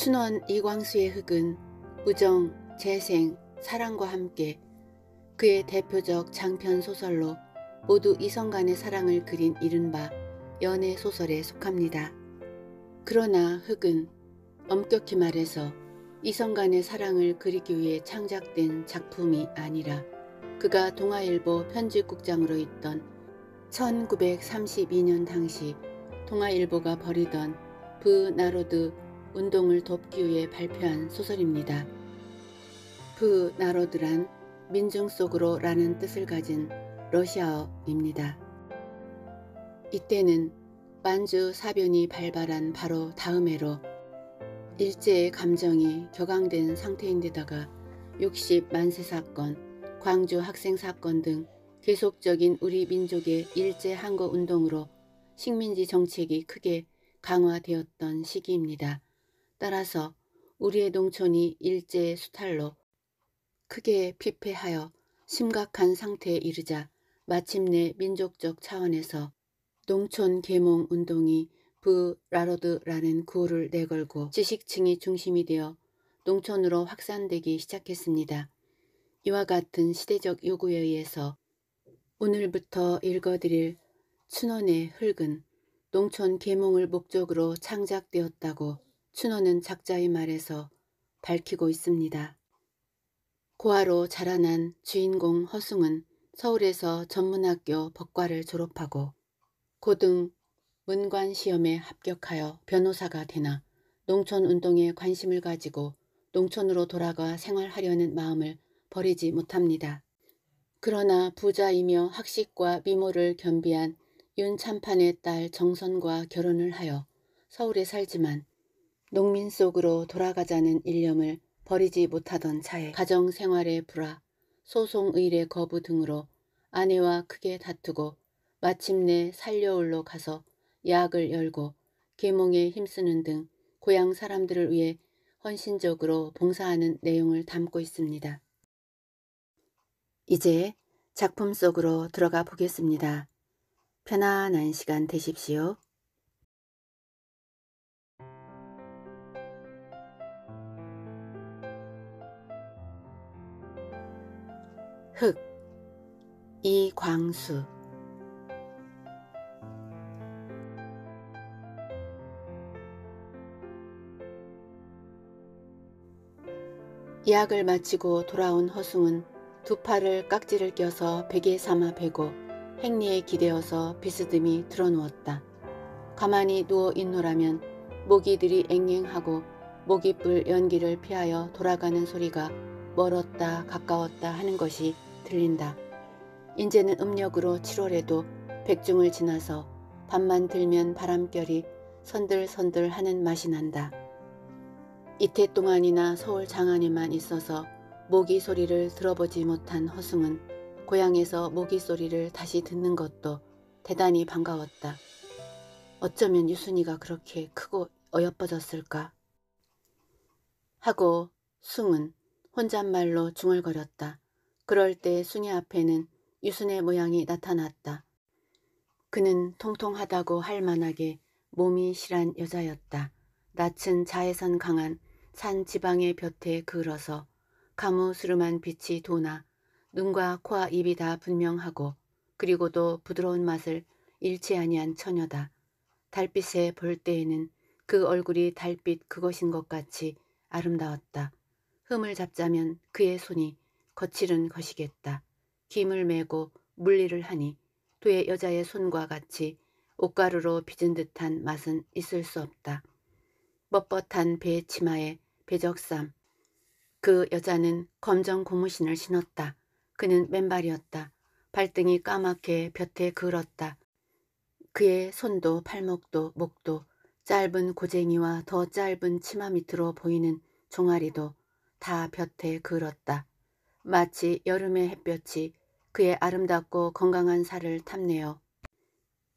춘원 이광수의 흙은 우정, 재생, 사랑과 함께 그의 대표적 장편 소설로 모두 이성 간의 사랑을 그린 이른바 연애 소설에 속합니다. 그러나 흙은 엄격히 말해서 이성 간의 사랑을 그리기 위해 창작된 작품이 아니라 그가 동아일보 편집국장으로 있던 1932년 당시 동아일보가 벌이던 부 나로드 운동을 돕기 위해 발표한 소설입니다. 그 나로드란 민중 속으로 라는 뜻을 가진 러시아어입니다. 이때는 만주 사변이 발발한 바로 다음 해로 일제의 감정이 격앙된 상태인데다가 60 만세 사건, 광주 학생 사건 등 계속적인 우리 민족의 일제 항거 운동으로 식민지 정책이 크게 강화되었던 시기입니다. 따라서 우리의 농촌이 일제의 수탈로 크게 피폐하여 심각한 상태에 이르자 마침내 민족적 차원에서 농촌 계몽 운동이 부 라로드라는 구호를 내걸고 지식층이 중심이 되어 농촌으로 확산되기 시작했습니다. 이와 같은 시대적 요구에 의해서 오늘부터 읽어드릴 춘원의 흙은 농촌 계몽을 목적으로 창작되었다고 춘호는 작자의 말에서 밝히고 있습니다. 고아로 자라난 주인공 허승은 서울에서 전문학교 법과를 졸업하고 고등 문관시험에 합격하여 변호사가 되나 농촌운동에 관심을 가지고 농촌으로 돌아가 생활하려는 마음을 버리지 못합니다. 그러나 부자이며 학식과 미모를 겸비한 윤참판의 딸 정선과 결혼을 하여 서울에 살지만 농민 속으로 돌아가자는 일념을 버리지 못하던 차에 가정생활의 불화, 소송의뢰 거부 등으로 아내와 크게 다투고 마침내 살려울로 가서 약을 열고 계몽에 힘쓰는 등 고향 사람들을 위해 헌신적으로 봉사하는 내용을 담고 있습니다. 이제 작품 속으로 들어가 보겠습니다. 편안한 시간 되십시오. 흑 이광수 이약을 마치고 돌아온 허숭은 두 팔을 깍지를 껴서 베개 삼아 베고 행리에 기대어서 비스듬히 드러누웠다. 가만히 누워 있노라면 모기들이 앵앵하고 모깃불 연기를 피하여 돌아가는 소리가 멀었다 가까웠다 하는 것이 들린다. 인제는 음력으로 7월에도 백중을 지나서 밤만 들면 바람결이 선들선들 하는 맛이 난다. 이태 동안이나 서울 장안에만 있어서 모기 소리를 들어보지 못한 허승은 고향에서 모기 소리를 다시 듣는 것도 대단히 반가웠다. 어쩌면 유순이가 그렇게 크고 어여뻐졌을까? 하고 숭은 혼잣말로 중얼거렸다. 그럴 때 순이 앞에는 유순의 모양이 나타났다. 그는 통통하다고 할 만하게 몸이 실한 여자였다. 낯은 자외선 강한 산 지방의 볕에 그을어서 가무스름한 빛이 도나 눈과 코와 입이 다 분명하고 그리고도 부드러운 맛을 잃지 아니한 처녀다. 달빛에 볼 때에는 그 얼굴이 달빛 그것인 것 같이 아름다웠다. 흠을 잡자면 그의 손이 거칠은 것이겠다. 김을 메고 물리를 하니 두의 여자의 손과 같이 옷가루로 빚은 듯한 맛은 있을 수 없다. 뻣뻣한 배 치마에 배적삼. 그 여자는 검정 고무신을 신었다. 그는 맨발이었다. 발등이 까맣게 볕에 그었다. 그의 손도 팔목도 목도 짧은 고쟁이와 더 짧은 치마 밑으로 보이는 종아리도 다 볕에 그었다. 마치 여름의 햇볕이 그의 아름답고 건강한 살을 탐내어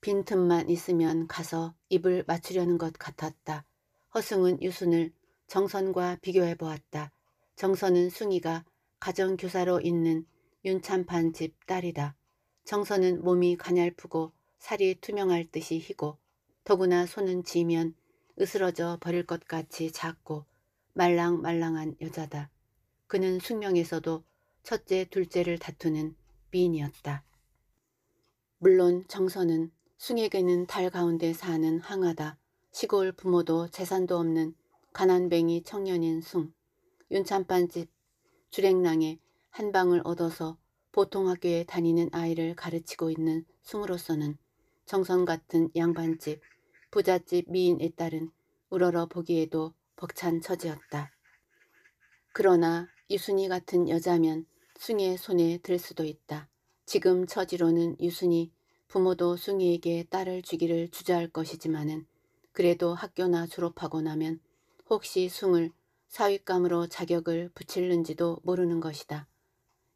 빈틈만 있으면 가서 입을 맞추려는 것 같았다. 허승은 유순을 정선과 비교해 보았다. 정선은 숭이가 가정교사로 있는 윤찬판 집 딸이다. 정선은 몸이 가냘프고 살이 투명할 듯이 희고 더구나 손은 지면 으스러져 버릴 것 같이 작고 말랑말랑한 여자다. 그는 숙명에서도 첫째, 둘째를 다투는 미인이었다. 물론 정선은 숭에게는 달 가운데 사는 항아다. 시골 부모도 재산도 없는 가난뱅이 청년인 숭. 윤찬반집 주랭랑에 한 방을 얻어서 보통 학교에 다니는 아이를 가르치고 있는 숭으로서는 정선 같은 양반집, 부잣집 미인의 딸은 우러러 보기에도 벅찬 처지였다. 그러나 이순희 같은 여자면 숭의 손에 들 수도 있다. 지금 처지로는 유순이 부모도 숭이에게 딸을 주기를 주저할 것이지만은 그래도 학교나 졸업하고 나면 혹시 숭을 사윗감으로 자격을 붙일는지도 모르는 것이다.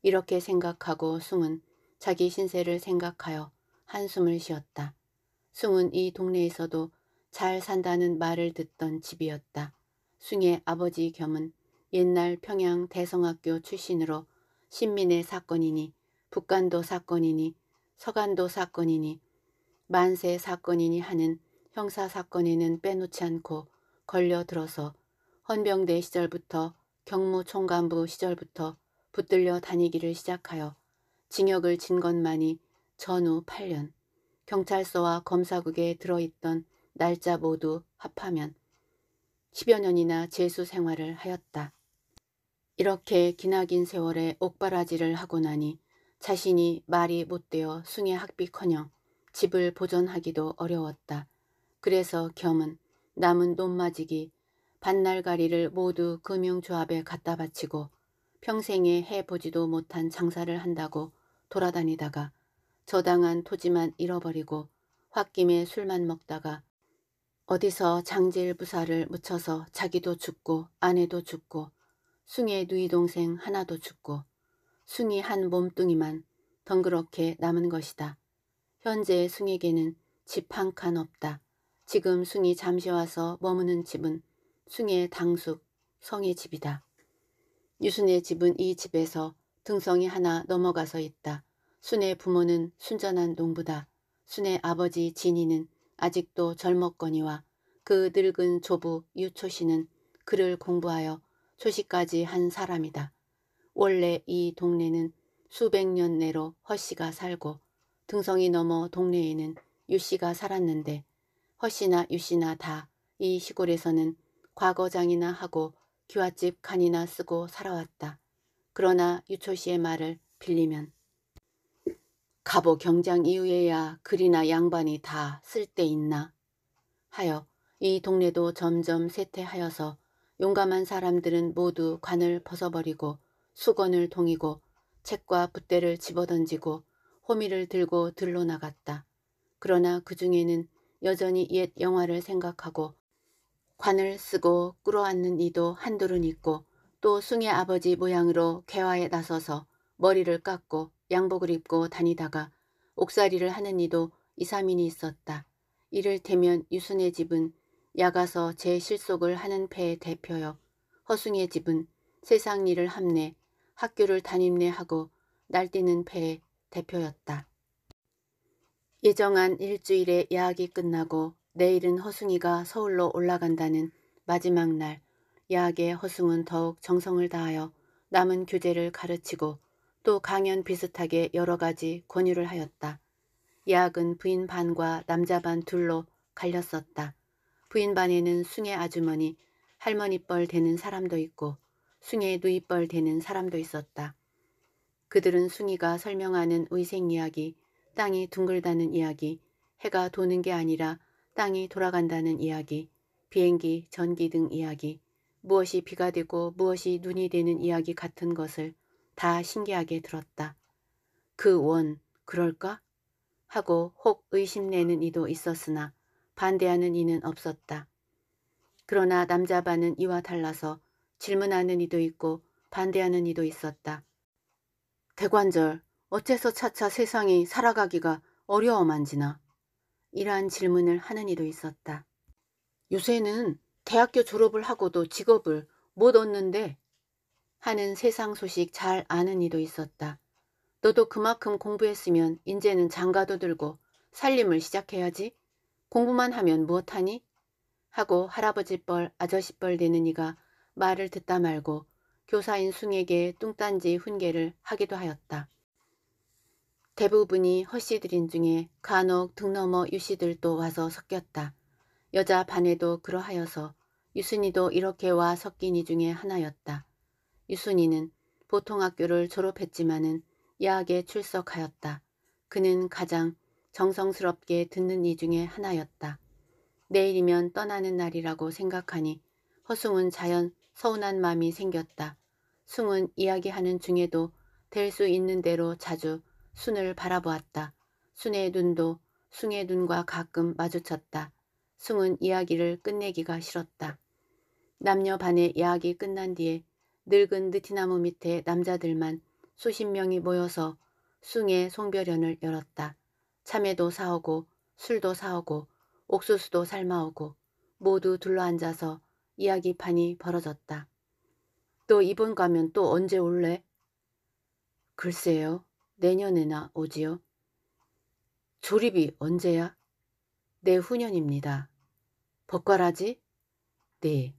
이렇게 생각하고 숭은 자기 신세를 생각하여 한숨을 쉬었다. 숭은 이 동네에서도 잘 산다는 말을 듣던 집이었다. 숭의 아버지 겸은 옛날 평양 대성학교 출신으로 신민의 사건이니 북한도 사건이니 서간도 사건이니 만세 사건이니 하는 형사사건에는 빼놓지 않고 걸려들어서 헌병대 시절부터 경무총관부 시절부터 붙들려 다니기를 시작하여 징역을 진 것만이 전후 8년 경찰서와 검사국에 들어있던 날짜 모두 합하면 10여 년이나 재수 생활을 하였다. 이렇게 기나긴 세월에 옥바라지를 하고 나니 자신이 말이 못되어 숭의 학비커녕 집을 보존하기도 어려웠다. 그래서 겸은 남은 돈 맞이기 반날가리를 모두 금융조합에 갖다 바치고 평생에 해보지도 못한 장사를 한다고 돌아다니다가 저당한 토지만 잃어버리고 홧김에 술만 먹다가 어디서 장질 부사를 묻혀서 자기도 죽고 아내도 죽고 숭이의 누이 동생 하나도 죽고 숭이 한 몸뚱이만 덩그렇게 남은 것이다. 현재 숭에게는 집 한 칸 없다. 지금 숭이 잠시 와서 머무는 집은 숭의 당숙 성의 집이다. 유순의 집은 이 집에서 등성이 하나 넘어가서 있다. 순의 부모는 순전한 농부다. 순의 아버지 진이는 아직도 젊었거니와 그 늙은 조부 유초씨는 그를 공부하여 초시까지 한 사람이다. 원래 이 동네는 수백 년 내로 허씨가 살고 등성이 넘어 동네에는 유씨가 살았는데 허씨나 유씨나 다 이 시골에서는 과거장이나 하고 귀화집 칸이나 쓰고 살아왔다. 그러나 유초씨의 말을 빌리면 갑오 경장 이후에야 글이나 양반이 다쓸데 있나 하여 이 동네도 점점 쇠퇴하여서 용감한 사람들은 모두 관을 벗어버리고 수건을 동이고 책과 붓대를 집어던지고 호미를 들고 들로 나갔다. 그러나 그 중에는 여전히 옛 영화를 생각하고 관을 쓰고 끌어안는 이도 한둘은 있고 또 숭의 아버지 모양으로 개화에 나서서 머리를 깎고 양복을 입고 다니다가 옥살이를 하는 이도 이삼인이 있었다. 이를테면 유순의 집은 야가서 제실속을 하는 패의 대표여 허승의 집은 세상 일을 함내 학교를 담임내하고 날뛰는 패의 대표였다. 예정한 일주일의 야학이 끝나고 내일은 허숭이가 서울로 올라간다는 마지막 날 야학의 허숭은 더욱 정성을 다하여 남은 교재를 가르치고 또 강연 비슷하게 여러 가지 권유를 하였다. 야학은 부인 반과 남자 반 둘로 갈렸었다. 부인반에는 숭의 아주머니, 할머니뻘 되는 사람도 있고 숭의 누이뻘 되는 사람도 있었다. 그들은 숭이가 설명하는 의생 이야기, 땅이 둥글다는 이야기, 해가 도는 게 아니라 땅이 돌아간다는 이야기, 비행기, 전기 등 이야기, 무엇이 비가 되고 무엇이 눈이 되는 이야기 같은 것을 다 신기하게 들었다. 그 원, 그럴까? 하고 혹 의심내는 이도 있었으나 반대하는 이는 없었다. 그러나 남자 반은 이와 달라서 질문하는 이도 있고 반대하는 이도 있었다. 대관절, 어째서 차차 세상이 살아가기가 어려워만지나? 이러한 질문을 하는 이도 있었다. 요새는 대학교 졸업을 하고도 직업을 못 얻는데 하는 세상 소식 잘 아는 이도 있었다. 너도 그만큼 공부했으면 이제는 장가도 들고 살림을 시작해야지 공부만 하면 무엇하니? 하고 할아버지 뻘 아저씨 뻘 되는 이가 말을 듣다 말고 교사인 숭에게 뚱딴지 훈계를 하기도 하였다. 대부분이 허씨들인 중에 간혹 등넘어 유씨들도 와서 섞였다. 여자 반에도 그러하여서 유순이도 이렇게 와 섞인 이 중에 하나였다. 유순이는 보통 학교를 졸업했지만은 야학에 출석하였다. 그는 가장 정성스럽게 듣는 이 중에 하나였다. 내일이면 떠나는 날이라고 생각하니 허숭은 자연 서운한 마음이 생겼다. 숭은 이야기하는 중에도 될 수 있는 대로 자주 순을 바라보았다. 순의 눈도 숭의 눈과 가끔 마주쳤다. 숭은 이야기를 끝내기가 싫었다. 남녀 반의 이야기 끝난 뒤에 늙은 느티나무 밑에 남자들만 수십 명이 모여서 숭의 송별연을 열었다. 참외도 사오고 술도 사오고 옥수수도 삶아오고 모두 둘러앉아서 이야기판이 벌어졌다. 또 이번 가면 또 언제 올래? 글쎄요. 내년에나 오지요. 조립이 언제야? 내후년입니다. 법가라지 네.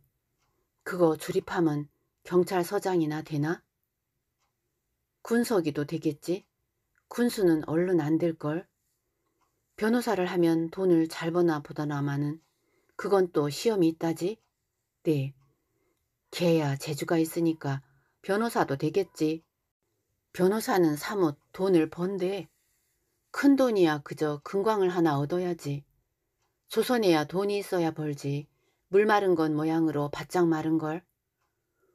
그거 조립하면 경찰서장이나 되나? 군서기도 되겠지? 군수는 얼른 안 될걸? 변호사를 하면 돈을 잘 버나 보다나마는 그건 또 시험이 있다지? 네. 걔야 재주가 있으니까 변호사도 되겠지. 변호사는 사뭇 돈을 번대큰 돈이야 그저 금광을 하나 얻어야지. 조선에야 돈이 있어야 벌지. 물 마른 건 모양으로 바짝 마른 걸.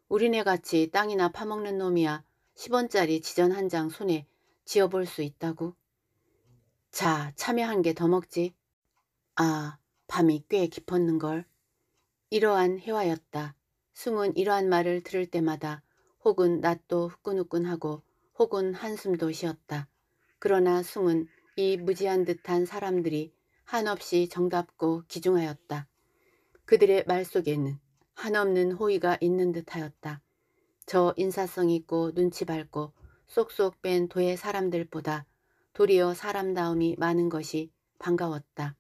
우리네같이 땅이나 파먹는 놈이야 10원짜리 지전 한 장 손에 지어볼 수 있다고. 자, 참외 한개더 먹지. 아, 밤이 꽤 깊었는걸. 이러한 해화였다. 숭은 이러한 말을 들을 때마다 혹은 낮도 후끈후끈하고 혹은 한숨도 쉬었다. 그러나 숭은 이 무지한 듯한 사람들이 한없이 정답고 기중하였다. 그들의 말 속에는 한없는 호의가 있는 듯하였다. 저 인사성 있고 눈치 밝고 쏙쏙 뺀 도의 사람들보다 도리어 사람다움이 많은 것이 반가웠다.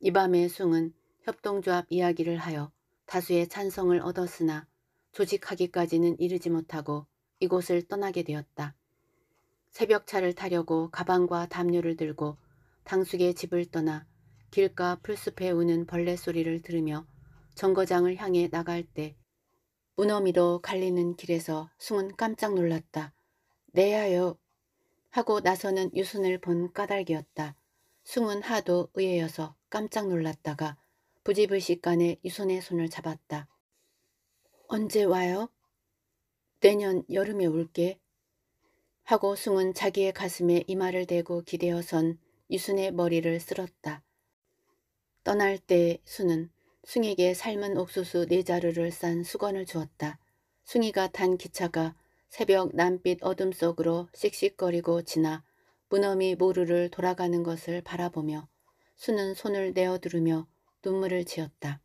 이 밤에 숭은 협동조합 이야기를 하여 다수의 찬성을 얻었으나 조직하기까지는 이르지 못하고 이곳을 떠나게 되었다. 새벽차를 타려고 가방과 담요를 들고 당숙의 집을 떠나 길가 풀숲에 우는 벌레 소리를 들으며 정거장을 향해 나갈 때 무너미로 갈리는 길에서 숭은 깜짝 놀랐다. 내하여 네, 하고 나서는 유순을 본 까닭이었다. 숭은 하도 의외여서 깜짝 놀랐다가 부지불식간에 유순의 손을 잡았다. 언제 와요? 내년 여름에 올게. 하고 숭은 자기의 가슴에 이마를 대고 기대어선 유순의 머리를 쓸었다. 떠날 때 순은 숭에게 삶은 옥수수 네 자루를 싼 수건을 주었다. 숭이가 탄 기차가 새벽 남빛 어둠 속으로 씩씩거리고 지나 문엄히 모루를 돌아가는 것을 바라보며 수는 손을 내어두르며 눈물을 지었다.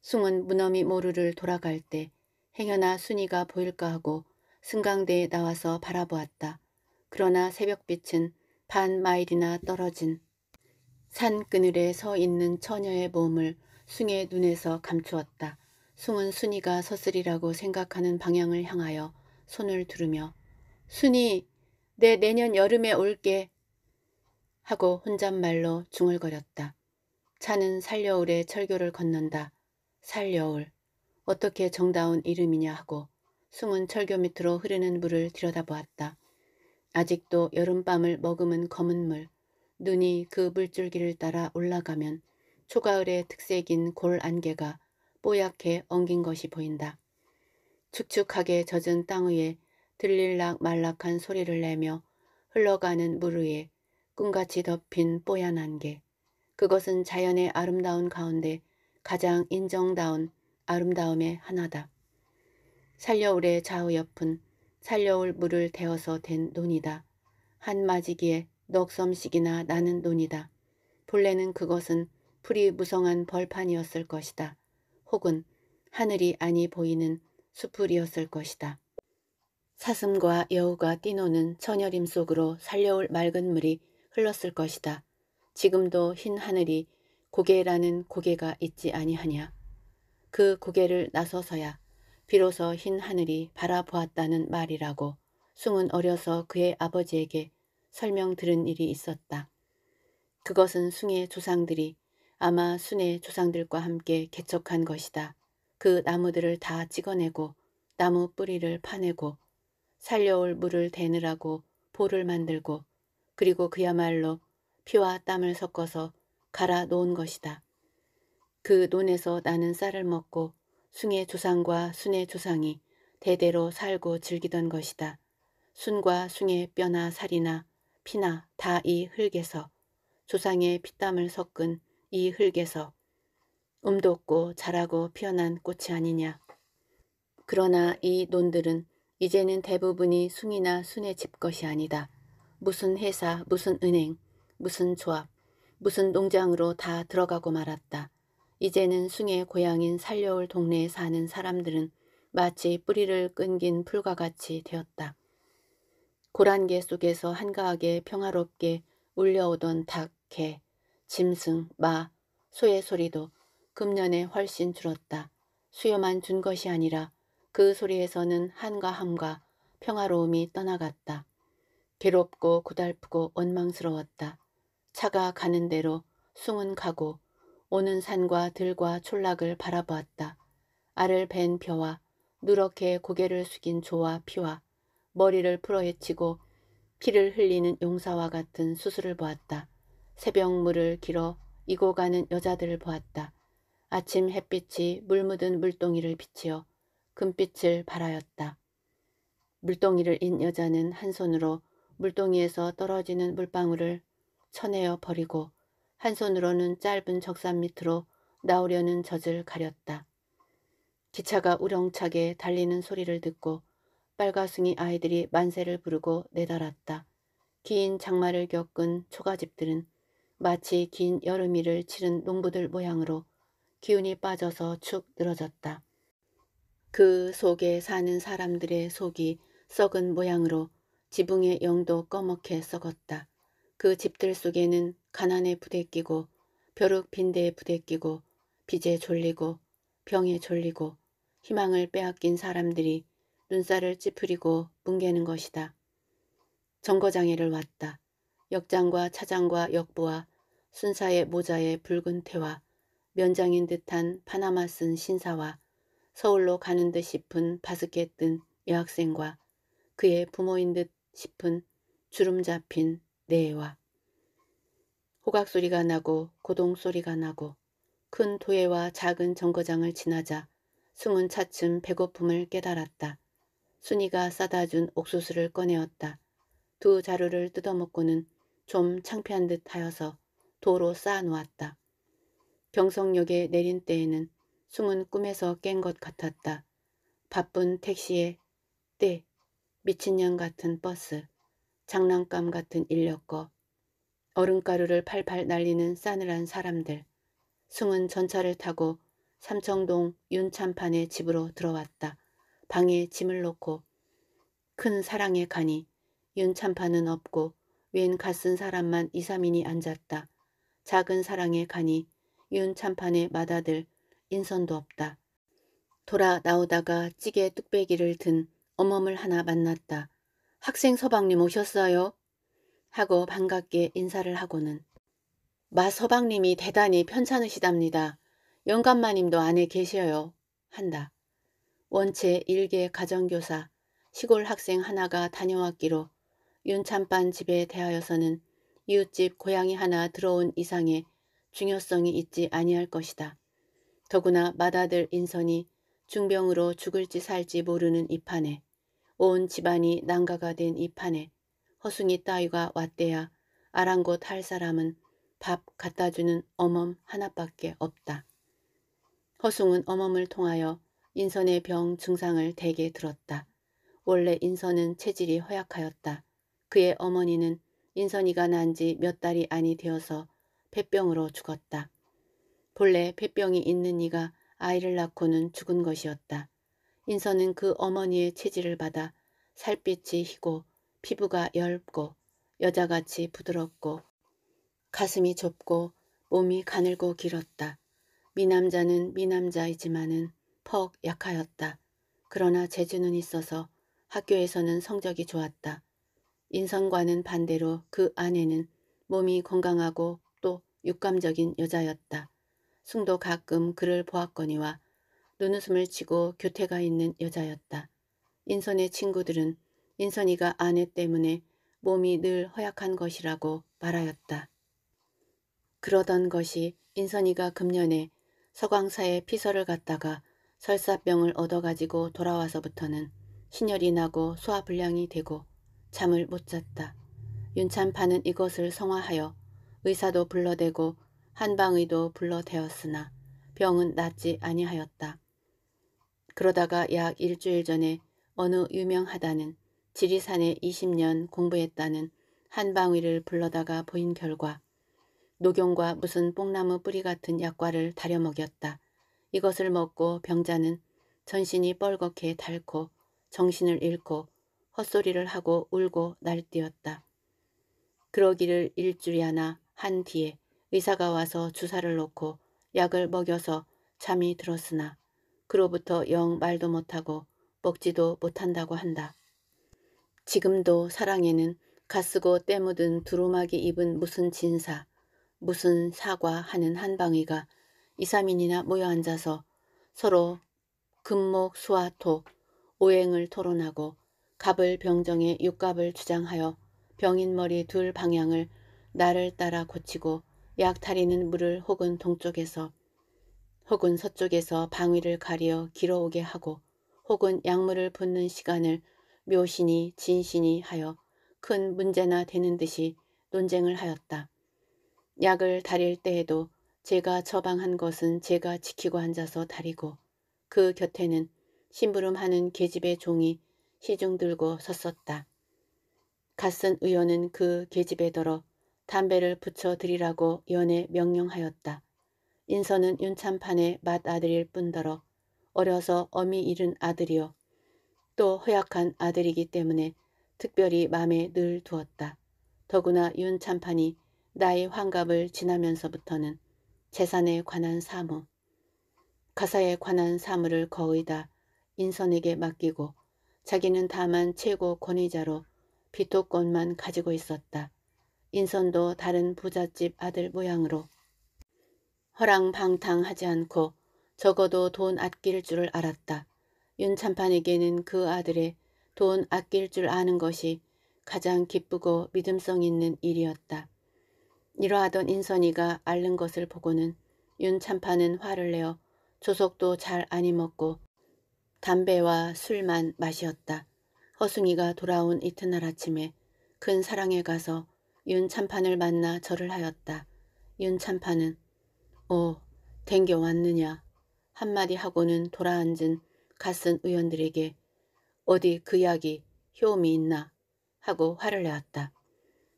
숭은 문엄히 모루를 돌아갈 때 행여나 순이가 보일까 하고 승강대에 나와서 바라보았다. 그러나 새벽빛은 반 마일이나 떨어진 산 그늘에 서 있는 처녀의 몸을 숭의 눈에서 감추었다. 숭은 순이가 서슬이라고 생각하는 방향을 향하여 손을 두르며 순이 내 내년 여름에 올게 하고 혼잣말로 중얼거렸다. 차는 살여울에 철교를 건넌다. 살여울. 어떻게 정다운 이름이냐 하고 숨은 철교 밑으로 흐르는 물을 들여다보았다. 아직도 여름밤을 머금은 검은 물, 눈이 그 물줄기를 따라 올라가면 초가을의 특색인 골 안개가 뽀얗게 엉긴 것이 보인다. 축축하게 젖은 땅 위에 들릴락 말락한 소리를 내며 흘러가는 물 위에 꿈같이 덮인 뽀얀 안개. 그것은 자연의 아름다운 가운데 가장 인정다운 아름다움의 하나다. 살려울의 좌우 옆은 살려울 물을 데워서 된 논이다. 한마지기에 넉섬식이나 나는 논이다. 본래는 그것은 풀이 무성한 벌판이었을 것이다. 혹은 하늘이 아니 보이는 수풀이었을 것이다. 사슴과 여우가 뛰노는 천여림 속으로 살려올 맑은 물이 흘렀을 것이다. 지금도 흰 하늘이 고개라는 고개가 있지 아니하냐. 그 고개를 나서서야 비로소 흰 하늘이 바라보았다는 말이라고 숭은 어려서 그의 아버지에게 설명 들은 일이 있었다. 그것은 숭의 조상들이 아마 순의 조상들과 함께 개척한 것이다. 그 나무들을 다 찍어내고 나무 뿌리를 파내고 살려올 물을 대느라고 볼을 만들고 그리고 그야말로 피와 땀을 섞어서 갈아 놓은 것이다. 그 논에서 나는 쌀을 먹고 숭의 조상과 순의 조상이 대대로 살고 즐기던 것이다. 순과 숭의 뼈나 살이나 피나 다 이 흙에서 조상의 피땀을 섞은 이 흙에서 음도 없고 자라고 피어난 꽃이 아니냐. 그러나 이 논들은 이제는 대부분이 숭이나 순의 집 것이 아니다. 무슨 회사, 무슨 은행, 무슨 조합, 무슨 농장으로 다 들어가고 말았다. 이제는 숭의 고향인 살려올 동네에 사는 사람들은 마치 뿌리를 끊긴 풀과 같이 되었다. 고란계 속에서 한가하게 평화롭게 울려오던 닭, 개, 짐승, 마, 소의 소리도 금년에 훨씬 줄었다. 수염만준 것이 아니라 그 소리에서는 한가함과 평화로움이 떠나갔다. 괴롭고 고달프고 원망스러웠다. 차가 가는 대로 숭은 가고 오는 산과 들과 촌락을 바라보았다. 알을 벤 벼와 누렇게 고개를 숙인 조와 피와 머리를 풀어헤치고 피를 흘리는 용사와 같은 수술을 보았다. 새벽물을 길어 이고 가는 여자들을 보았다. 아침 햇빛이 물 묻은 물동이를 비치어 금빛을 발하였다. 물동이를 인 여자는 한 손으로 물동이에서 떨어지는 물방울을 쳐내어 버리고 한 손으로는 짧은 적산 밑으로 나오려는 젖을 가렸다. 기차가 우렁차게 달리는 소리를 듣고 빨가숭이 아이들이 만세를 부르고 내달았다. 긴 장마를 겪은 초가집들은 마치 긴 여름이를 치른 농부들 모양으로 기운이 빠져서 축 늘어졌다. 그 속에 사는 사람들의 속이 썩은 모양으로 지붕의 영도 꺼멓게 썩었다. 그 집들 속에는 가난에 부대끼고 벼룩 빈대에 부대끼고 빚에 졸리고 병에 졸리고 희망을 빼앗긴 사람들이 눈살을 찌푸리고 뭉개는 것이다. 정거장애를 왔다. 역장과 차장과 역부와 순사의 모자에 붉은 태와 면장인 듯한 파나마 쓴 신사와 서울로 가는 듯 싶은 바스켓 뜬 여학생과 그의 부모인 듯 싶은 주름 잡힌 내와 외 호각 소리가 나고 고동 소리가 나고 큰 도예와 작은 정거장을 지나자 숨은 차츰 배고픔을 깨달았다. 순이가 싸다 준 옥수수를 꺼내었다. 두 자루를 뜯어먹고는 좀 창피한 듯 하여서 도로 쌓아놓았다. 경성역에 내린 때에는 숨은 꿈에서 깬 것 같았다. 바쁜 택시에 때, 미친년 같은 버스, 장난감 같은 인력거, 얼음가루를 팔팔 날리는 싸늘한 사람들, 숨은 전차를 타고 삼청동 윤찬판의 집으로 들어왔다. 방에 짐을 놓고 큰 사랑에 가니 윤찬판은 없고 웬 갓쓴 사람만 이삼인이 앉았다. 작은 사랑에 가니 윤 참판의 마아들 인선도 없다. 돌아 나오다가 찌개 뚝배기를 든 어멈을 하나 만났다. 학생 서방님 오셨어요? 하고 반갑게 인사를 하고는 마 서방님이 대단히 편찮으시답니다. 영감마님도 안에 계셔요. 한다. 원체 일개 가정교사 시골 학생 하나가 다녀왔기로 윤찬반 집에 대하여서는 이웃집 고양이 하나 들어온 이상에 중요성이 있지 아니할 것이다. 더구나 맏아들 인선이 중병으로 죽을지 살지 모르는 이 판에 온 집안이 난가가 된 이 판에 허숭이 따위가 왔대야 아랑곳 할 사람은 밥 갖다주는 어멈 하나밖에 없다. 허숭은 어멈을 통하여 인선의 병 증상을 대개 들었다. 원래 인선은 체질이 허약하였다. 그의 어머니는 인선이가 난 지 몇 달이 아니 되어서 폐병으로 죽었다. 본래 폐병이 있는 이가 아이를 낳고는 죽은 것이었다. 인선은 그 어머니의 체질을 받아 살빛이 희고 피부가 얇고 여자같이 부드럽고 가슴이 좁고 몸이 가늘고 길었다. 미남자는 미남자이지만은 퍽 약하였다. 그러나 재주는 있어서 학교에서는 성적이 좋았다. 인선과는 반대로 그 아내는 몸이 건강하고 육감적인 여자였다. 숭도 가끔 그를 보았거니와 눈웃음을 치고 교태가 있는 여자였다. 인선의 친구들은 인선이가 아내 때문에 몸이 늘 허약한 것이라고 말하였다. 그러던 것이 인선이가 금년에 서광사에 피서를 갔다가 설사병을 얻어가지고 돌아와서부터는 신혈이 나고 소화불량이 되고 잠을 못 잤다. 윤찬파는 이것을 성화하여 의사도 불러대고 한방의도 불러대었으나 병은 낫지 아니하였다. 그러다가 약 일주일 전에 어느 유명하다는 지리산에 20년 공부했다는 한방위를 불러다가 보인 결과 녹용과 무슨 뽕나무 뿌리 같은 약과를 다려 먹였다. 이것을 먹고 병자는 전신이 뻘겋게 닳고 정신을 잃고 헛소리를 하고 울고 날뛰었다. 그러기를 일주일이나 한 뒤에 의사가 와서 주사를 놓고 약을 먹여서 잠이 들었으나 그로부터 영 말도 못하고 먹지도 못한다고 한다. 지금도 사랑에는 가쓰고 때묻은 두루마기 입은 무슨 진사, 무슨 사과 하는 한방위가 2, 3인이나 모여 앉아서 서로 금목, 수화, 토, 오행을 토론하고 갑을 병정에 육갑을 주장하여 병인머리 둘 방향을 나를 따라 고치고 약탈이는 물을 혹은 동쪽에서 혹은 서쪽에서 방위를 가려 길어오게 하고 혹은 약물을 붓는 시간을 묘신이 진신이 하여 큰 문제나 되는 듯이 논쟁을 하였다. 약을 다릴 때에도 제가 처방한 것은 제가 지키고 앉아서 다리고 그 곁에는 심부름하는 계집의 종이 시중 들고 섰었다. 갓 쓴 의원은 그 계집에 더러 담배를 붙여드리라고 연에 명령하였다. 인선은 윤참판의 맏아들일 뿐더러 어려서 어미 잃은 아들이요. 또 허약한 아들이기 때문에 특별히 맘에 늘 두었다. 더구나 윤참판이 나의 환갑을 지나면서부터는 재산에 관한 사무, 가사에 관한 사물을 거의 다 인선에게 맡기고 자기는 다만 최고 권위자로 비토권만 가지고 있었다. 인선도 다른 부잣집 아들 모양으로 허랑방탕하지 않고 적어도 돈 아낄 줄을 알았다. 윤찬판에게는그 아들의 돈 아낄 줄 아는 것이 가장 기쁘고 믿음성 있는 일이었다. 이러하던 인선이가 앓는 것을 보고는 윤찬판은 화를 내어 조석도 잘 아니 먹고 담배와 술만 마시었다. 허숭이가 돌아온 이튿날 아침에 큰 사랑에 가서 윤참판을 만나 절을 하였다. 윤참판은 오, 어, 댕겨왔느냐 한마디 하고는 돌아앉은 갓쓴 의원들에게 어디 그 약이 효험이 있나 하고 화를 내었다.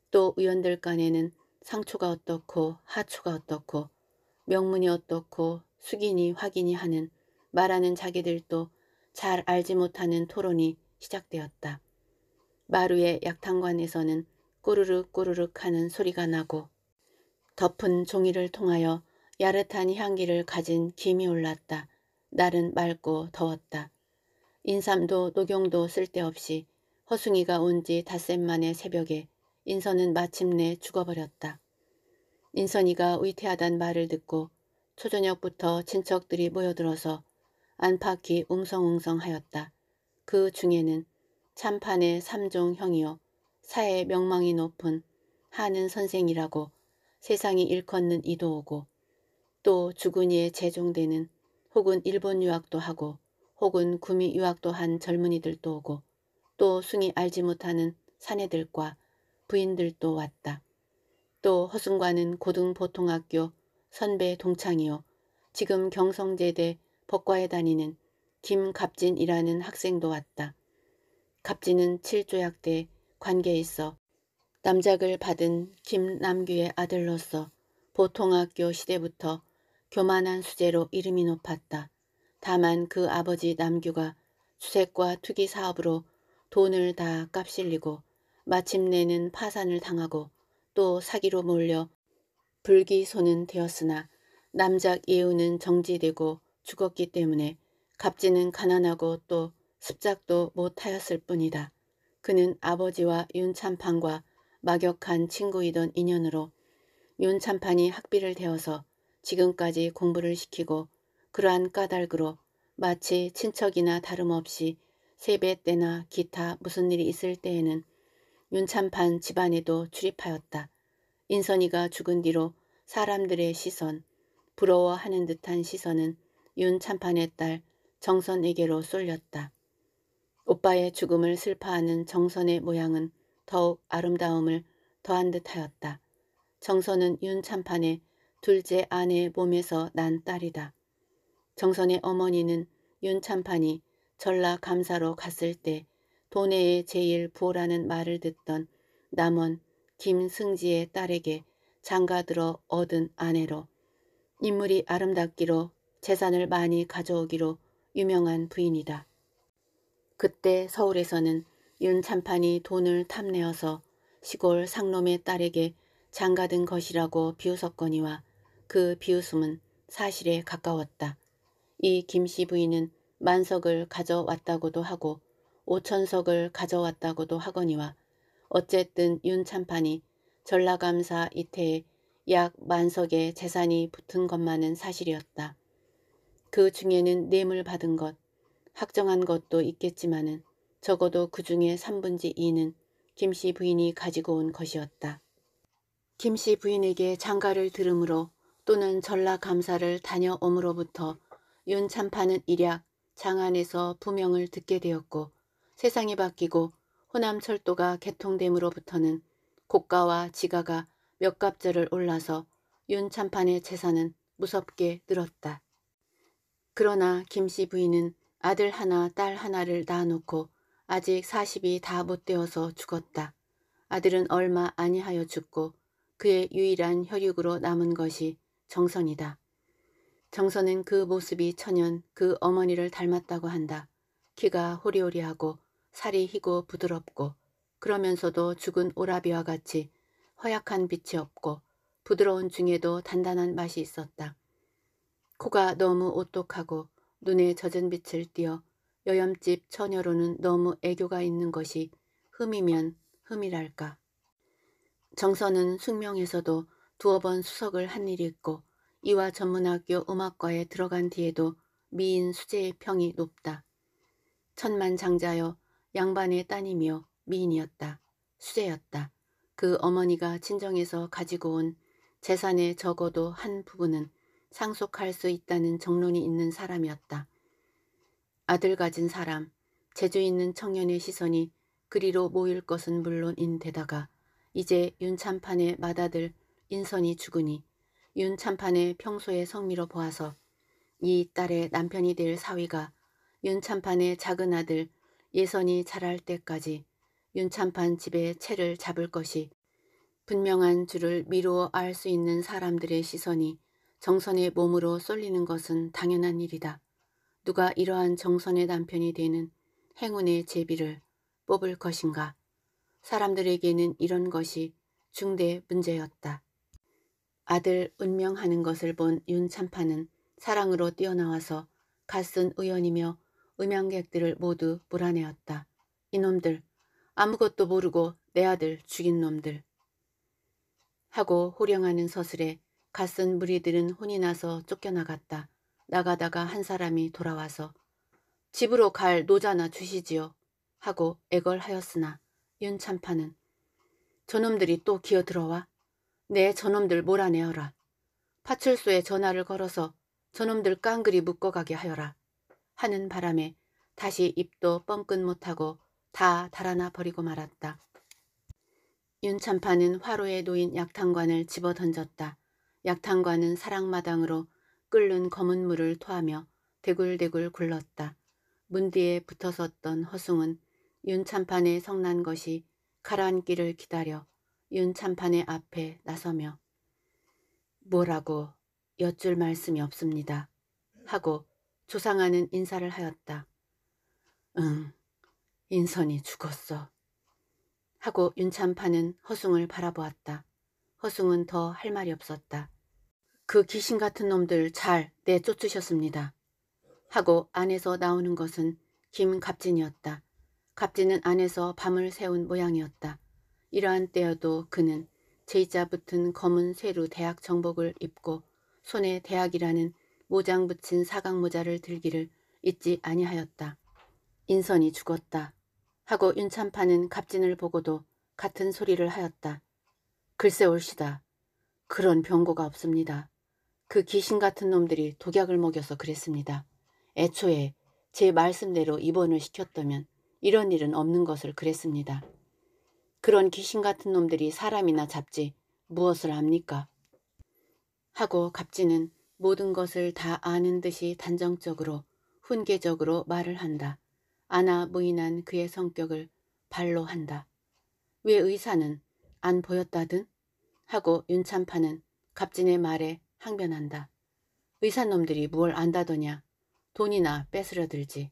또 의원들 간에는 상초가 어떻고 하초가 어떻고 명문이 어떻고 숙인니 확인이 하는 말하는 자기들도 잘 알지 못하는 토론이 시작되었다. 마루의 약탕관에서는 꼬르륵 꼬르륵 하는 소리가 나고 덮은 종이를 통하여 야릇한 향기를 가진 김이 올랐다. 날은 맑고 더웠다. 인삼도 녹용도 쓸데없이 허숭이가 온 지 닷새 만에 새벽에 인선은 마침내 죽어버렸다. 인선이가 위태하단 말을 듣고 초저녁부터 친척들이 모여들어서 안팎이 웅성웅성하였다. 그 중에는 참판의 삼종 형이요 사회 명망이 높은 하는 선생이라고 세상이 일컫는 이도 오고 또주은 이에 재종되는 혹은 일본 유학도 하고 혹은 구미 유학도 한 젊은이들도 오고 또 숭이 알지 못하는 사내들과 부인들도 왔다. 또허승과는 고등보통학교 선배 동창이요. 지금 경성제대 법과에 다니는 김갑진이라는 학생도 왔다. 갑진은 칠조약대 관계에 있어 남작을 받은 김남규의 아들로서 보통학교 시대부터 교만한 수재로 이름이 높았다. 다만 그 아버지 남규가 수색과 투기 사업으로 돈을 다 깝실리고 마침내는 파산을 당하고 또 사기로 몰려 불기소는 되었으나 남작 예우는 정지되고 죽었기 때문에 갑지는 가난하고 또 습작도 못하였을 뿐이다. 그는 아버지와 윤참판과 막역한 친구이던 인연으로 윤참판이 학비를 대어서 지금까지 공부를 시키고 그러한 까닭으로 마치 친척이나 다름없이 세배 때나 기타 무슨 일이 있을 때에는 윤참판 집안에도 출입하였다. 인선이가 죽은 뒤로 사람들의 시선, 부러워하는 듯한 시선은 윤참판의 딸 정선에게로 쏠렸다. 오빠의 죽음을 슬퍼하는 정선의 모양은 더욱 아름다움을 더한 듯하였다. 정선은 윤참판의 둘째 아내의 몸에서 난 딸이다. 정선의 어머니는 윤참판이 전라 감사로 갔을 때 도내의 제일 부호라는 말을 듣던 남원 김승지의 딸에게 장가들어 얻은 아내로 인물이 아름답기로 재산을 많이 가져오기로 유명한 부인이다. 그때 서울에서는 윤참판이 돈을 탐내어서 시골 상놈의 딸에게 장가든 것이라고 비웃었거니와 그 비웃음은 사실에 가까웠다. 이 김씨 부인은 만석을 가져왔다고도 하고 오천석을 가져왔다고도 하거니와 어쨌든 윤참판이 전라감사 이태에 약 만석의 재산이 붙은 것만은 사실이었다. 그 중에는 뇌물 받은 것, 확정한 것도 있겠지만은 적어도 그 중에 3분지 2는 김씨 부인이 가지고 온 것이었다. 김씨 부인에게 장가를 들음으로 또는 전라감사를 다녀옴으로부터 윤참파는 이약 장안에서 부명을 듣게 되었고 세상이 바뀌고 호남철도가 개통됨으로부터는 고가와 지가가 몇 갑절을 올라서 윤참판의 재산은 무섭게 늘었다. 그러나 김씨 부인은 아들 하나 딸 하나를 낳아놓고 아직 40이 다 못되어서 죽었다. 아들은 얼마 아니하여 죽고 그의 유일한 혈육으로 남은 것이 정선이다. 정선은 그 모습이 천연 그 어머니를 닮았다고 한다. 키가 호리호리하고 살이 희고 부드럽고 그러면서도 죽은 오라비와 같이 허약한 빛이 없고 부드러운 중에도 단단한 맛이 있었다. 코가 너무 오똑하고 눈에 젖은 빛을 띄어 여염집 처녀로는 너무 애교가 있는 것이 흠이면 흠이랄까. 정선은 숙명에서도 두어 번 수석을 한 일이 있고 이와 전문학교 음악과에 들어간 뒤에도 미인 수재의 평이 높다. 천만 장자여 양반의 따님이요 미인이었다. 수재였다. 그 어머니가 친정에서 가지고 온 재산의 적어도 한 부분은 상속할 수 있다는 정론이 있는 사람이었다. 아들 가진 사람, 재주 있는 청년의 시선이 그리로 모일 것은 물론인데다가 이제 윤참판의 맏아들 인선이 죽으니 윤참판의 평소의 성미로 보아서 이 딸의 남편이 될 사위가 윤참판의 작은 아들 예선이 자랄 때까지 윤참판 집에 채를 잡을 것이 분명한 줄을 미루어 알 수 있는 사람들의 시선이 정선의 몸으로 쏠리는 것은 당연한 일이다. 누가 이러한 정선의 남편이 되는 행운의 제비를 뽑을 것인가. 사람들에게는 이런 것이 중대 문제였다. 아들 운명하는 것을 본 윤참파는 사랑으로 뛰어나와서 갓쓴 의원이며 음향객들을 모두 불안해었다 이놈들 아무것도 모르고 내 아들 죽인 놈들 하고 호령하는 서술에 갓쓴 무리들은 혼이 나서 쫓겨나갔다. 나가다가 한 사람이 돌아와서 집으로 갈 노자나 주시지요 하고 애걸하였으나 윤참파는 저놈들이 또 기어들어와 네, 저놈들 몰아내어라. 파출소에 전화를 걸어서 저놈들 깡그리 묶어가게 하여라. 하는 바람에 다시 입도 뻥끗 못하고 다 달아나 버리고 말았다. 윤참파는 화로에 놓인 약탕관을 집어던졌다. 약탕과는 사랑마당으로 끓는 검은 물을 토하며 대굴대굴 굴렀다. 문 뒤에 붙어 섰던 허숭은 윤찬판에 성난 것이 가라앉기를 기다려 윤찬판의 앞에 나서며 뭐라고 여쭐 말씀이 없습니다. 하고 조상하는 인사를 하였다. 응, 인선이 죽었어. 하고 윤찬판은 허숭을 바라보았다. 허숭은 더 할 말이 없었다. 그 귀신 같은 놈들 잘 내쫓으셨습니다. 하고 안에서 나오는 것은 김갑진이었다. 갑진은 안에서 밤을 새운 모양이었다. 이러한 때여도 그는 제자 붙은 검은 쇠루 대학 정복을 입고 손에 대학이라는 모장 붙인 사각모자를 들기를 잊지 아니하였다. 인선이 죽었다. 하고 윤찬파는 갑진을 보고도 같은 소리를 하였다. 글쎄 옳시다. 그런 병고가 없습니다. 그 귀신 같은 놈들이 독약을 먹여서 그랬습니다. 애초에 제 말씀대로 입원을 시켰다면 이런 일은 없는 것을 그랬습니다. 그런 귀신 같은 놈들이 사람이나 잡지 무엇을 압니까? 하고 갑지는 모든 것을 다 아는 듯이 단정적으로 훈계적으로 말을 한다. 아나 무인한 그의 성격을 발로 한다. 왜 의사는 안 보였다든? 하고 윤찬파는 갑진의 말에 항변한다. 의사놈들이 뭘 안다더냐. 돈이나 뺏으려 들지.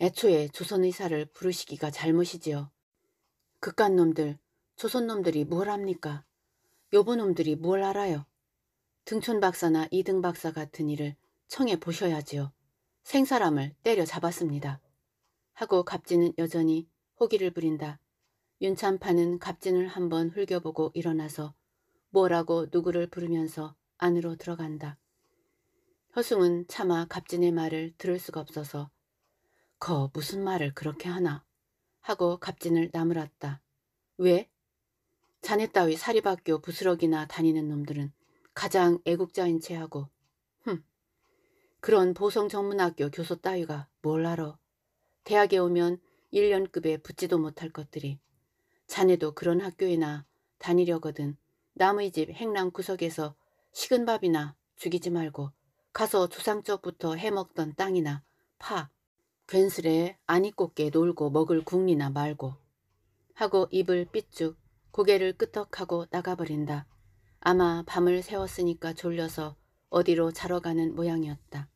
애초에 조선의사를 부르시기가 잘못이지요. 극간놈들, 조선놈들이 뭘 합니까? 요보놈들이뭘 알아요? 등촌 박사나 이등 박사 같은 일을 청해 보셔야지요. 생사람을 때려잡았습니다. 하고 갑진은 여전히 호기를 부린다. 윤찬파는 갑진을 한번 흘겨보고 일어나서 뭐라고 누구를 부르면서 안으로 들어간다. 허숭은 차마 갑진의 말을 들을 수가 없어서 거 무슨 말을 그렇게 하나 하고 갑진을 나무랐다. 왜? 자네 따위 사립학교 부스럭이나 다니는 놈들은 가장 애국자인 체하고 흠 그런 보성전문학교 교수 따위가 뭘 알아. 대학에 오면 1년급에 붙지도 못할 것들이 자네도 그런 학교에나 다니려거든 남의 집 행랑 구석에서 식은 밥이나 죽이지 말고 가서 조상적부터 해먹던 땅이나 파, 괜스레 안 익곱게 놀고 먹을 국리나 말고 하고 입을 삐쭉 고개를 끄덕하고 나가버린다. 아마 밤을 새웠으니까 졸려서 어디로 자러 가는 모양이었다.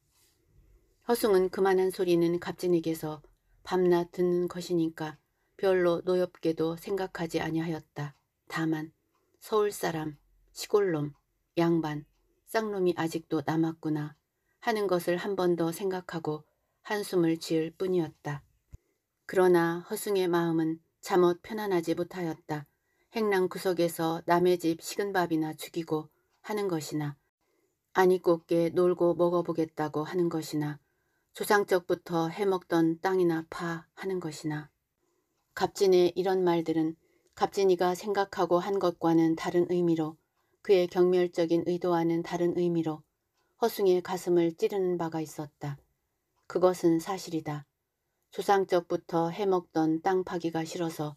허숭은 그만한 소리는 갑진에게서 밤낮 듣는 것이니까 별로 노엽게도 생각하지 아니하였다. 다만 서울 사람, 시골놈, 양반, 쌍놈이 아직도 남았구나 하는 것을 한 번 더 생각하고 한숨을 지을 뿐이었다. 그러나 허승의 마음은 잠옷 편안하지 못하였다. 행랑 구석에서 남의 집 식은 밥이나 죽이고 하는 것이나 아니 꼽게 놀고 먹어보겠다고 하는 것이나 조상적부터 해먹던 땅이나 파 하는 것이나 갑진의 이런 말들은 갑진이가 생각하고 한 것과는 다른 의미로 그의 경멸적인 의도와는 다른 의미로 허숭의 가슴을 찌르는 바가 있었다. 그것은 사실이다. 조상적부터 해먹던 땅 파기가 싫어서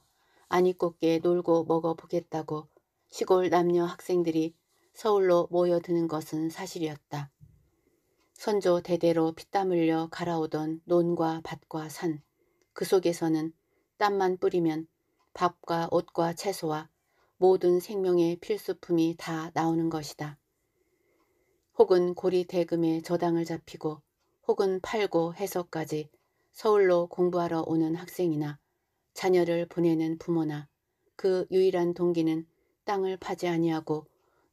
아니꽃게 놀고 먹어보겠다고 시골 남녀 학생들이 서울로 모여드는 것은 사실이었다. 선조 대대로 피땀 흘려 갈아오던 논과 밭과 산, 그 속에서는 땀만 뿌리면 밥과 옷과 채소와 모든 생명의 필수품이 다 나오는 것이다. 혹은 고리 대금에 저당을 잡히고 혹은 팔고 해서까지 서울로 공부하러 오는 학생이나 자녀를 보내는 부모나 그 유일한 동기는 땅을 파지 아니하고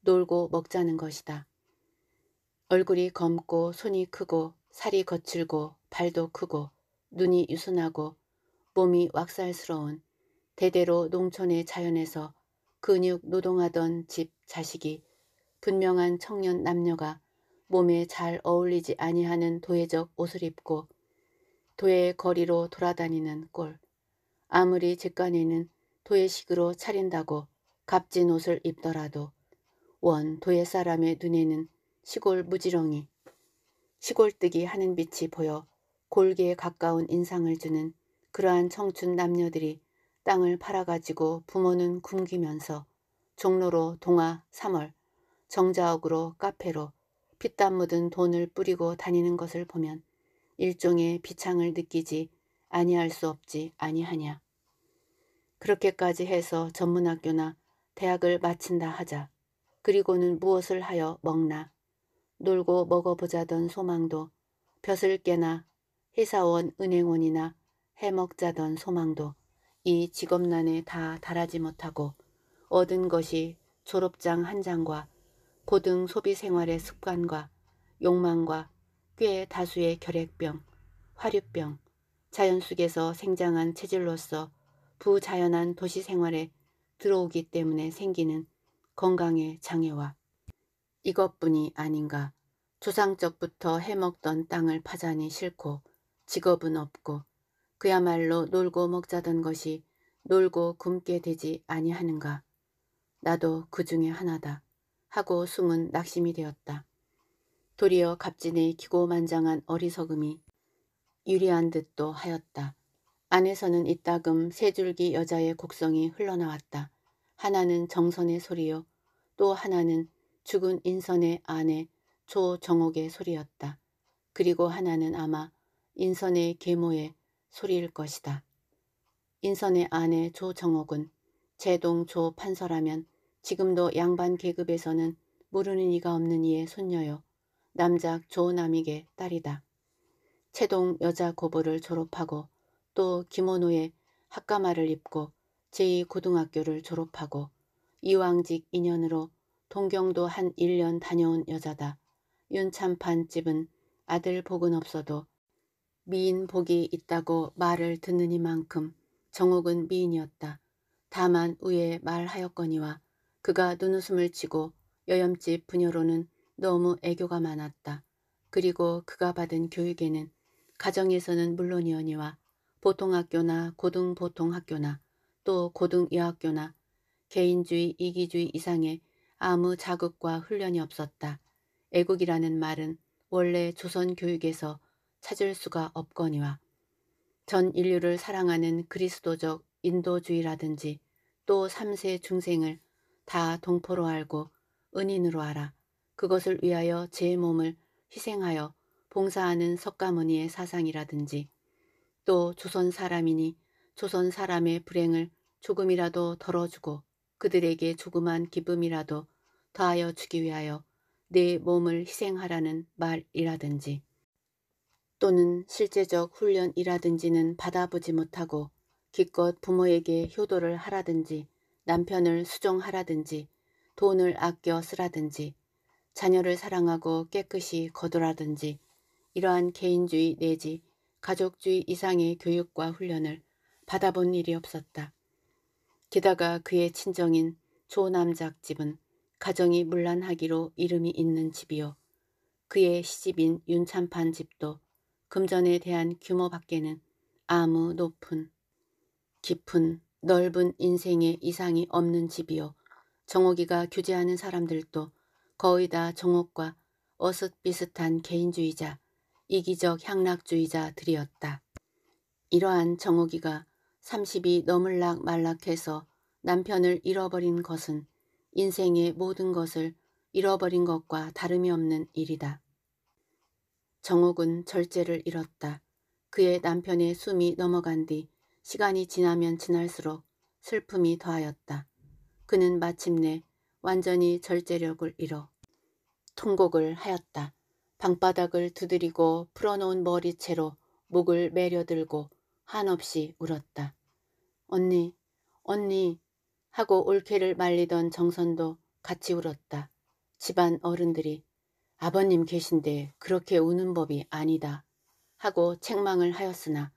놀고 먹자는 것이다. 얼굴이 검고 손이 크고 살이 거칠고 발도 크고 눈이 유순하고 몸이 왁살스러운 대대로 농촌의 자연에서 근육 노동하던 집 자식이 분명한 청년 남녀가 몸에 잘 어울리지 아니하는 도예적 옷을 입고 도의 예 거리로 돌아다니는 꼴. 아무리 직관에는 도예식으로 차린다고 값진 옷을 입더라도 원 도예 사람의 눈에는 시골 무지렁이, 시골뜨기 하는 빛이 보여 골기에 가까운 인상을 주는 그러한 청춘 남녀들이 땅을 팔아가지고 부모는 굶기면서 종로로 동화 3월 정자옥으로 카페로 피땀 묻은 돈을 뿌리고 다니는 것을 보면 일종의 비창을 느끼지 아니할 수 없지 아니하냐. 그렇게까지 해서 전문학교나 대학을 마친다 하자. 그리고는 무엇을 하여 먹나. 놀고 먹어보자던 소망도 벼슬 깨나 회사원 은행원이나 해먹자던 소망도 이 직업난에 다 달하지 못하고 얻은 것이 졸업장 한 장과 고등 소비 생활의 습관과 욕망과 꽤 다수의 결핵병, 화류병, 자연 속에서 생장한 체질로서 부자연한 도시 생활에 들어오기 때문에 생기는 건강의 장애와 이것뿐이 아닌가 조상적부터 해먹던 땅을 파자니 싫고 직업은 없고 그야말로 놀고 먹자던 것이 놀고 굶게 되지 아니하는가. 나도 그 중에 하나다. 하고 숨은 낙심이 되었다. 도리어 갑진의 기고만장한 어리석음이 유리한 듯도 하였다. 안에서는 이따금 세 줄기 여자의 곡성이 흘러나왔다. 하나는 정선의 소리요. 또 하나는 죽은 인선의 아내 조정옥의 소리였다. 그리고 하나는 아마 인선의 계모의 소리일 것이다. 인선의 아내 조정옥은 제동 조 판서라면 지금도 양반 계급에서는 모르는 이가 없는 이의 손녀요. 남작 조남익의 딸이다. 채동 여자 고보를 졸업하고 또 김원호의 학가마를 입고 제2고등학교를 졸업하고 이왕직 인연으로 동경도 한 1년 다녀온 여자다. 윤참판 집은 아들 복은 없어도 미인 복이 있다고 말을 듣는이만큼 정옥은 미인이었다. 다만 우에 말하였거니와 그가 눈웃음을 치고 여염집 부녀로는 너무 애교가 많았다. 그리고 그가 받은 교육에는 가정에서는 물론이어니와 보통학교나 고등보통학교나 또 고등여학교나 개인주의 이기주의 이상의 아무 자극과 훈련이 없었다. 애국이라는 말은 원래 조선 교육에서 찾을 수가 없거니와 전 인류를 사랑하는 그리스도적 인도주의라든지 또삼세 중생을 다 동포로 알고 은인으로 알아 그것을 위하여 제 몸을 희생하여 봉사하는 석가모니의 사상이라든지 또 조선 사람이니 조선 사람의 불행을 조금이라도 덜어주고 그들에게 조그만 기쁨이라도 더하여 주기 위하여 내 몸을 희생하라는 말이라든지 또는 실제적 훈련이라든지는 받아보지 못하고 기껏 부모에게 효도를 하라든지 남편을 수종하라든지 돈을 아껴 쓰라든지 자녀를 사랑하고 깨끗이 거두라든지 이러한 개인주의 내지 가족주의 이상의 교육과 훈련을 받아본 일이 없었다. 게다가 그의 친정인 조남작 집은 가정이 문란하기로 이름이 있는 집이요. 그의 시집인 윤찬판 집도 금전에 대한 규모 밖에는 아무 높은, 깊은, 넓은 인생의 이상이 없는 집이요. 정옥이가 교제하는 사람들도 거의 다 정옥과 어슷비슷한 개인주의자, 이기적 향락주의자들이었다. 이러한 정옥이가 30이 넘을락 말락해서 남편을 잃어버린 것은 인생의 모든 것을 잃어버린 것과 다름이 없는 일이다. 정옥은 절제를 잃었다. 그의 남편의 숨이 넘어간 뒤 시간이 지나면 지날수록 슬픔이 더하였다. 그는 마침내 완전히 절제력을 잃어 통곡을 하였다. 방바닥을 두드리고 풀어놓은 머리채로 목을 매려들고 한없이 울었다. 언니, 언니 하고 올케를 말리던 정선도 같이 울었다. 집안 어른들이 아버님 계신데 그렇게 우는 법이 아니다 하고 책망을 하였으나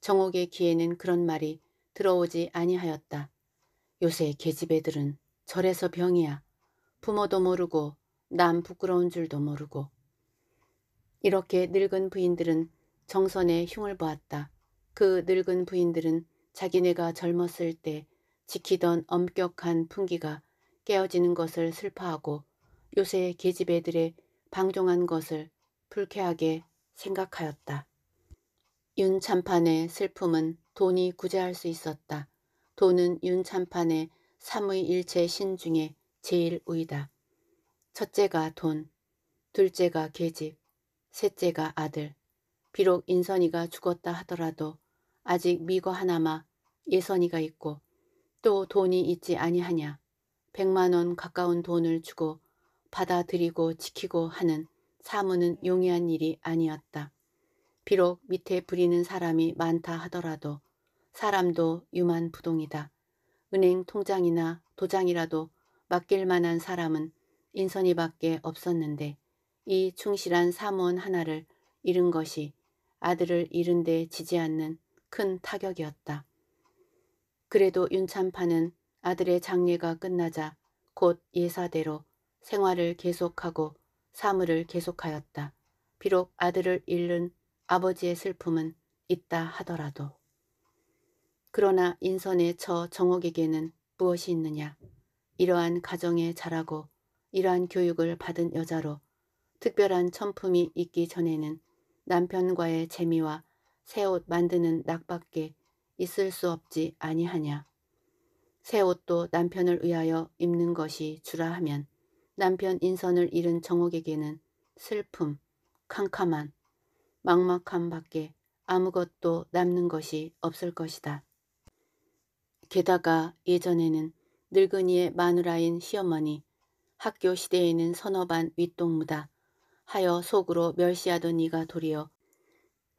정옥의 귀에는 그런 말이 들어오지 아니하였다. 요새 계집애들은 절에서 병이야. 부모도 모르고 남 부끄러운 줄도 모르고. 이렇게 늙은 부인들은 정선의 흉을 보았다. 그 늙은 부인들은 자기네가 젊었을 때 지키던 엄격한 풍기가 깨어지는 것을 슬퍼하고 요새 계집애들의 방종한 것을 불쾌하게 생각하였다. 윤참판의 슬픔은 돈이 구제할 수 있었다. 돈은 윤참판의 삼의일체 신 중에 제일 우이다. 첫째가 돈, 둘째가 계집, 셋째가 아들. 비록 인선이가 죽었다 하더라도 아직 미거 하나마 예선이가 있고 또 돈이 있지 아니하냐. 백만원 가까운 돈을 주고 받아들이고 지키고 하는 사무는 용이한 일이 아니었다. 비록 밑에 부리는 사람이 많다 하더라도 사람도 유만부동이다. 은행 통장이나 도장이라도 맡길 만한 사람은 인선이 밖에 없었는데 이 충실한 사무원 하나를 잃은 것이 아들을 잃은 데 지지 않는 큰 타격이었다. 그래도 윤찬파는 아들의 장례가 끝나자 곧 예사대로 생활을 계속하고 사물을 계속하였다. 비록 아들을 잃는 아버지의 슬픔은 있다 하더라도. 그러나 인선의 저 정옥에게는 무엇이 있느냐. 이러한 가정에 자라고 이러한 교육을 받은 여자로 특별한 천품이 있기 전에는 남편과의 재미와 새 옷 만드는 낙밖에 있을 수 없지 아니하냐. 새 옷도 남편을 위하여 입는 것이 주라 하면 남편 인선을 잃은 정옥에게는 슬픔, 캄캄한, 막막함 밖에 아무것도 남는 것이 없을 것이다. 게다가 예전에는 늙은이의 마누라인 시어머니, 학교 시대에는 선어반 윗동무다 하여 속으로 멸시하던 이가 도리어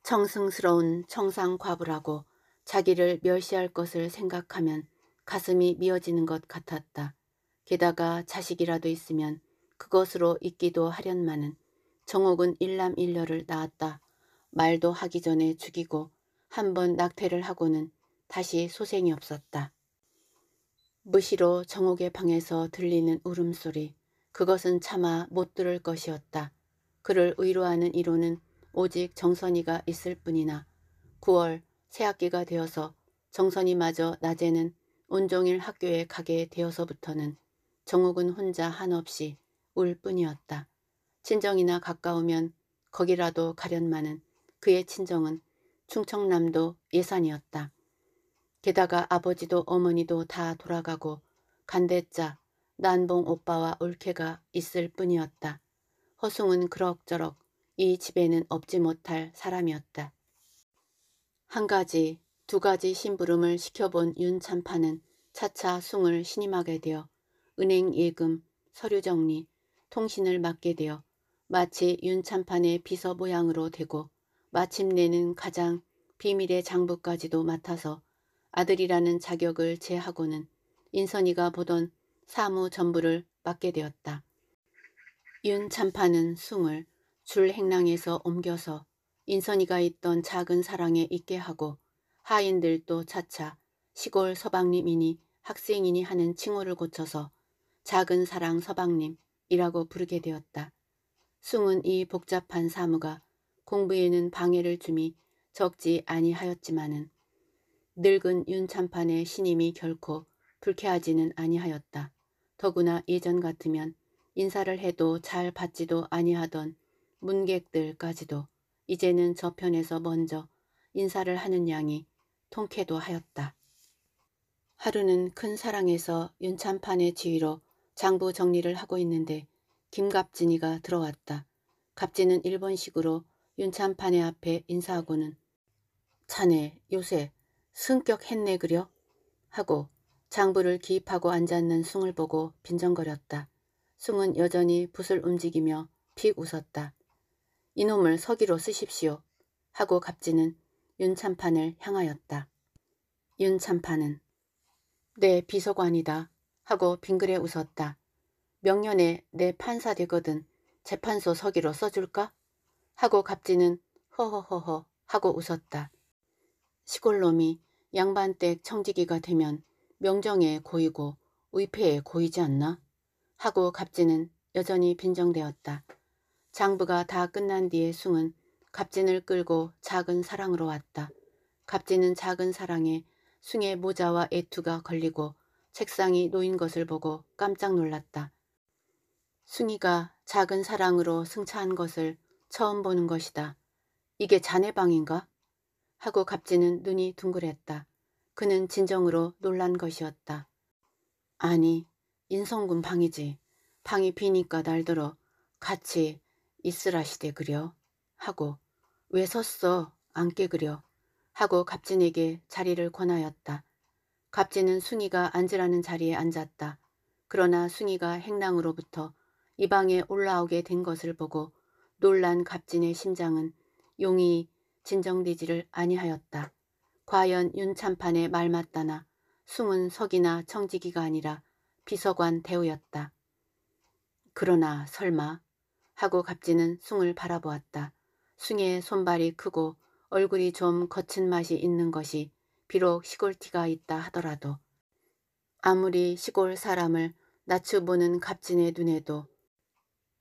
청승스러운 청상과부라고 자기를 멸시할 것을 생각하면 가슴이 미어지는 것 같았다. 게다가 자식이라도 있으면 그것으로 있기도 하련만은 정옥은 일남일녀를 낳았다. 말도 하기 전에 죽이고 한 번 낙태를 하고는 다시 소생이 없었다. 무시로 정옥의 방에서 들리는 울음소리 그것은 차마 못 들을 것이었다. 그를 의로하는 이로는 오직 정선이가 있을 뿐이나 9월 새학기가 되어서 정선이마저 낮에는 온종일 학교에 가게 되어서부터는 정욱은 혼자 한없이 울 뿐이었다. 친정이나 가까우면 거기라도 가련만은 그의 친정은 충청남도 예산이었다. 게다가 아버지도 어머니도 다 돌아가고 간대자 난봉 오빠와 올케가 있을 뿐이었다. 허숭은 그럭저럭 이 집에는 없지 못할 사람이었다. 한 가지, 두 가지 심부름을 시켜본 윤참파는 차차 숭을 신임하게 되어 은행 예금, 서류 정리, 통신을 맡게 되어 마치 윤찬판의 비서 모양으로 되고 마침내는 가장 비밀의 장부까지도 맡아서 아들이라는 자격을 제하고는 인선이가 보던 사무 전부를 맡게 되었다. 윤찬판은 숭을 줄행랑에서 옮겨서 인선이가 있던 작은 사랑에 있게 하고 하인들도 차차 시골 서방님이니 학생이니 하는 칭호를 고쳐서 작은 사랑 서방님이라고 부르게 되었다. 숭은 이 복잡한 사무가 공부에는 방해를 주미 적지 아니하였지만은 늙은 윤참판의 신임이 결코 불쾌하지는 아니하였다. 더구나 예전 같으면 인사를 해도 잘 받지도 아니하던 문객들까지도 이제는 저편에서 먼저 인사를 하는 양이 통쾌도 하였다. 하루는 큰 사랑에서 윤찬판의 지위로 장부 정리를 하고 있는데 김갑진이가 들어왔다. 갑진은 일본식으로 윤찬 판의 앞에 인사하고는 자네 요새 승격 했네 그려? 하고 장부를 기입하고 앉았는 숭을 보고 빈정거렸다. 숭은 여전히 붓을 움직이며 픽 웃었다. 이놈을 서기로 쓰십시오. 하고 갑진은 윤찬판을 향하였다. 윤찬판은 내 네, 비서관이다. 하고 빙그레 웃었다. 명년에 내 판사 되거든 재판소 서기로 써줄까? 하고 갑지는 허허허허 하고 웃었다. 시골놈이 양반댁 청지기가 되면 명정에 고이고 의패에 고이지 않나? 하고 갑지는 여전히 빈정되었다. 장부가 다 끝난 뒤에 숭은 갑진을 끌고 작은 사랑으로 왔다. 갑진은 작은 사랑에 숭의 모자와 애투가 걸리고 책상이 놓인 것을 보고 깜짝 놀랐다. 승희가 작은 사랑으로 승차한 것을 처음 보는 것이다. 이게 자네 방인가? 하고 갑진은 눈이 둥그랬다. 그는 진정으로 놀란 것이었다. 아니, 인성군 방이지. 방이 비니까 날들어 같이 있으라시대 그려. 하고 왜 섰어? 앉게 그려. 하고 갑진에게 자리를 권하였다. 갑제는 순이가 앉으라는 자리에 앉았다. 그러나 순이가 행랑으로부터 이 방에 올라오게 된 것을 보고 놀란 갑진의 심장은 용이 진정되지를 아니하였다. 과연 윤참판의 말맞다나 숨은 석이나 청지기가 아니라 비서관 대우였다. 그러나 설마 하고 갑진은 숭을 바라보았다. 숭의 손발이 크고 얼굴이 좀 거친 맛이 있는 것이 비록 시골티가 있다 하더라도 아무리 시골 사람을 낮추보는 갑진의 눈에도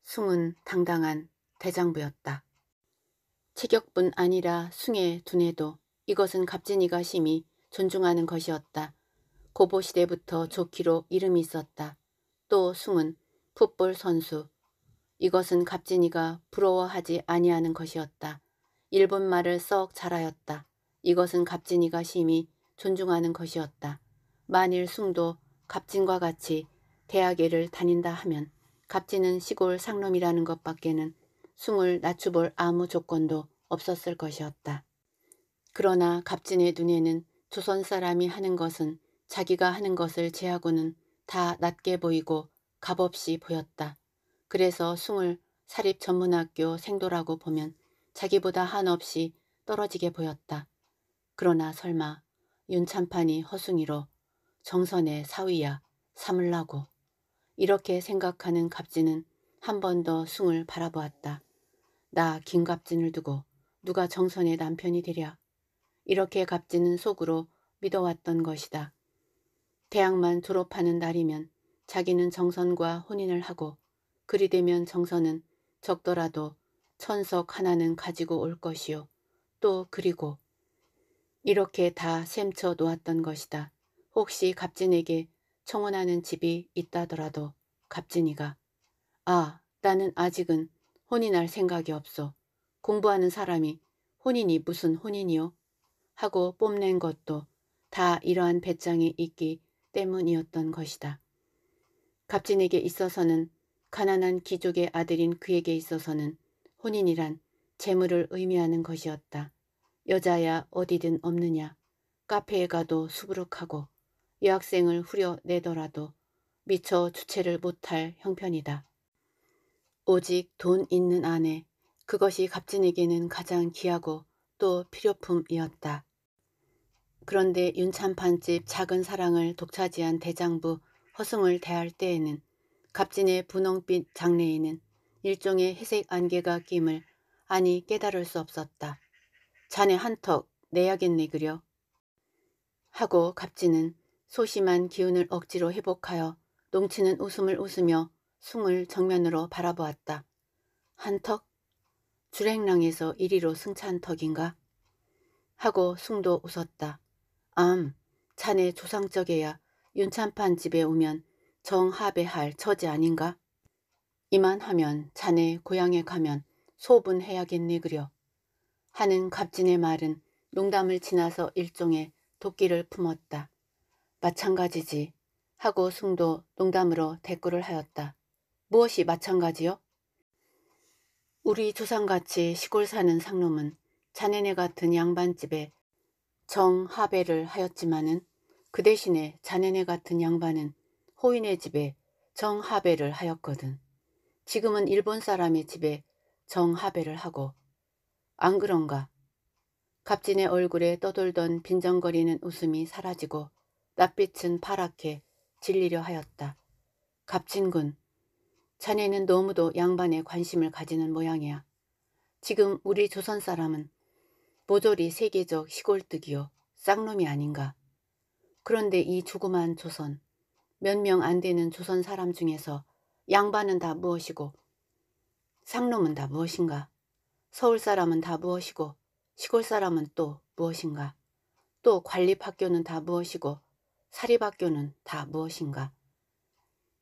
숭은 당당한 대장부였다. 체격뿐 아니라 숭의 눈에도 이것은 갑진이가 심히 존중하는 것이었다. 고보시대부터 조키로 이름이 있었다. 또 숭은 풋볼 선수. 이것은 갑진이가 부러워하지 아니하는 것이었다. 일본말을 썩 잘하였다. 이것은 갑진이가 심히 존중하는 것이었다. 만일 숭도 갑진과 같이 대학에를 다닌다 하면 갑진은 시골 상놈이라는 것밖에는 숭을 낮추볼 아무 조건도 없었을 것이었다. 그러나 갑진의 눈에는 조선 사람이 하는 것은 자기가 하는 것을 제하고는 다 낮게 보이고 값없이 보였다. 그래서 숭을 사립전문학교 생도라고 보면 자기보다 한없이 떨어지게 보였다. 그러나 설마 윤찬판이 허숭이로 정선의 사위야 삼을라고 이렇게 생각하는 갑진은 한 번 더 숭을 바라보았다. 나 김갑진을 두고 누가 정선의 남편이 되랴. 이렇게 갑진은 속으로 믿어왔던 것이다. 대학만 졸업하는 날이면 자기는 정선과 혼인을 하고 그리 되면 정선은 적더라도 천석 하나는 가지고 올 것이요. 또 그리고 이렇게 다 셈쳐 놓았던 것이다. 혹시 갑진에게 청혼하는 집이 있다더라도 갑진이가 아 나는 아직은 혼인할 생각이 없어. 공부하는 사람이 혼인이 무슨 혼인이요? 하고 뽐낸 것도 다 이러한 배짱이 있기 때문이었던 것이다. 갑진에게 있어서는 가난한 귀족의 아들인 그에게 있어서는 혼인이란 재물을 의미하는 것이었다. 여자야 어디든 없느냐. 카페에 가도 수부룩하고 여학생을 후려내더라도 미처 주체를 못할 형편이다. 오직 돈 있는 아내, 그것이 갑진에게는 가장 귀하고 또 필요품이었다. 그런데 윤찬판집 작은 사랑을 독차지한 대장부 허승을 대할 때에는 갑진의 분홍빛 장래에는 일종의 회색 안개가 낌을 아니 깨달을 수 없었다. 자네 한턱 내야겠네 그려. 하고 갑지는 소심한 기운을 억지로 회복하여 농치는 웃음을 웃으며 숭을 정면으로 바라보았다. 한턱? 주랭랑에서 이리로 승찬 턱인가? 하고 숭도 웃었다. 암, 자네 조상적에야 윤찬판 집에 오면 정하배할 처지 아닌가? 이만하면 자네 고향에 가면 소분해야겠네 그려. 하는 갑진의 말은 농담을 지나서 일종의 도끼를 품었다. 마찬가지지 하고 숭도 농담으로 대꾸를 하였다. 무엇이 마찬가지요? 우리 조상같이 시골 사는 상놈은 자네네 같은 양반집에 정하배를 하였지만은 그 대신에 자네네 같은 양반은 호인의 집에 정하배를 하였거든. 지금은 일본 사람의 집에 정하배를 하고 안 그런가? 갑진의 얼굴에 떠돌던 빈정거리는 웃음이 사라지고 낯빛은 파랗게 질리려 하였다. 갑진군, 자네는 너무도 양반에 관심을 가지는 모양이야. 지금 우리 조선 사람은 모조리 세계적 시골뜨기요, 쌍놈이 아닌가. 그런데 이 조그만 조선, 몇 명 안 되는 조선 사람 중에서 양반은 다 무엇이고 쌍놈은 다 무엇인가. 서울 사람은 다 무엇이고 시골 사람은 또 무엇인가 또 관립학교는 다 무엇이고 사립학교는 다 무엇인가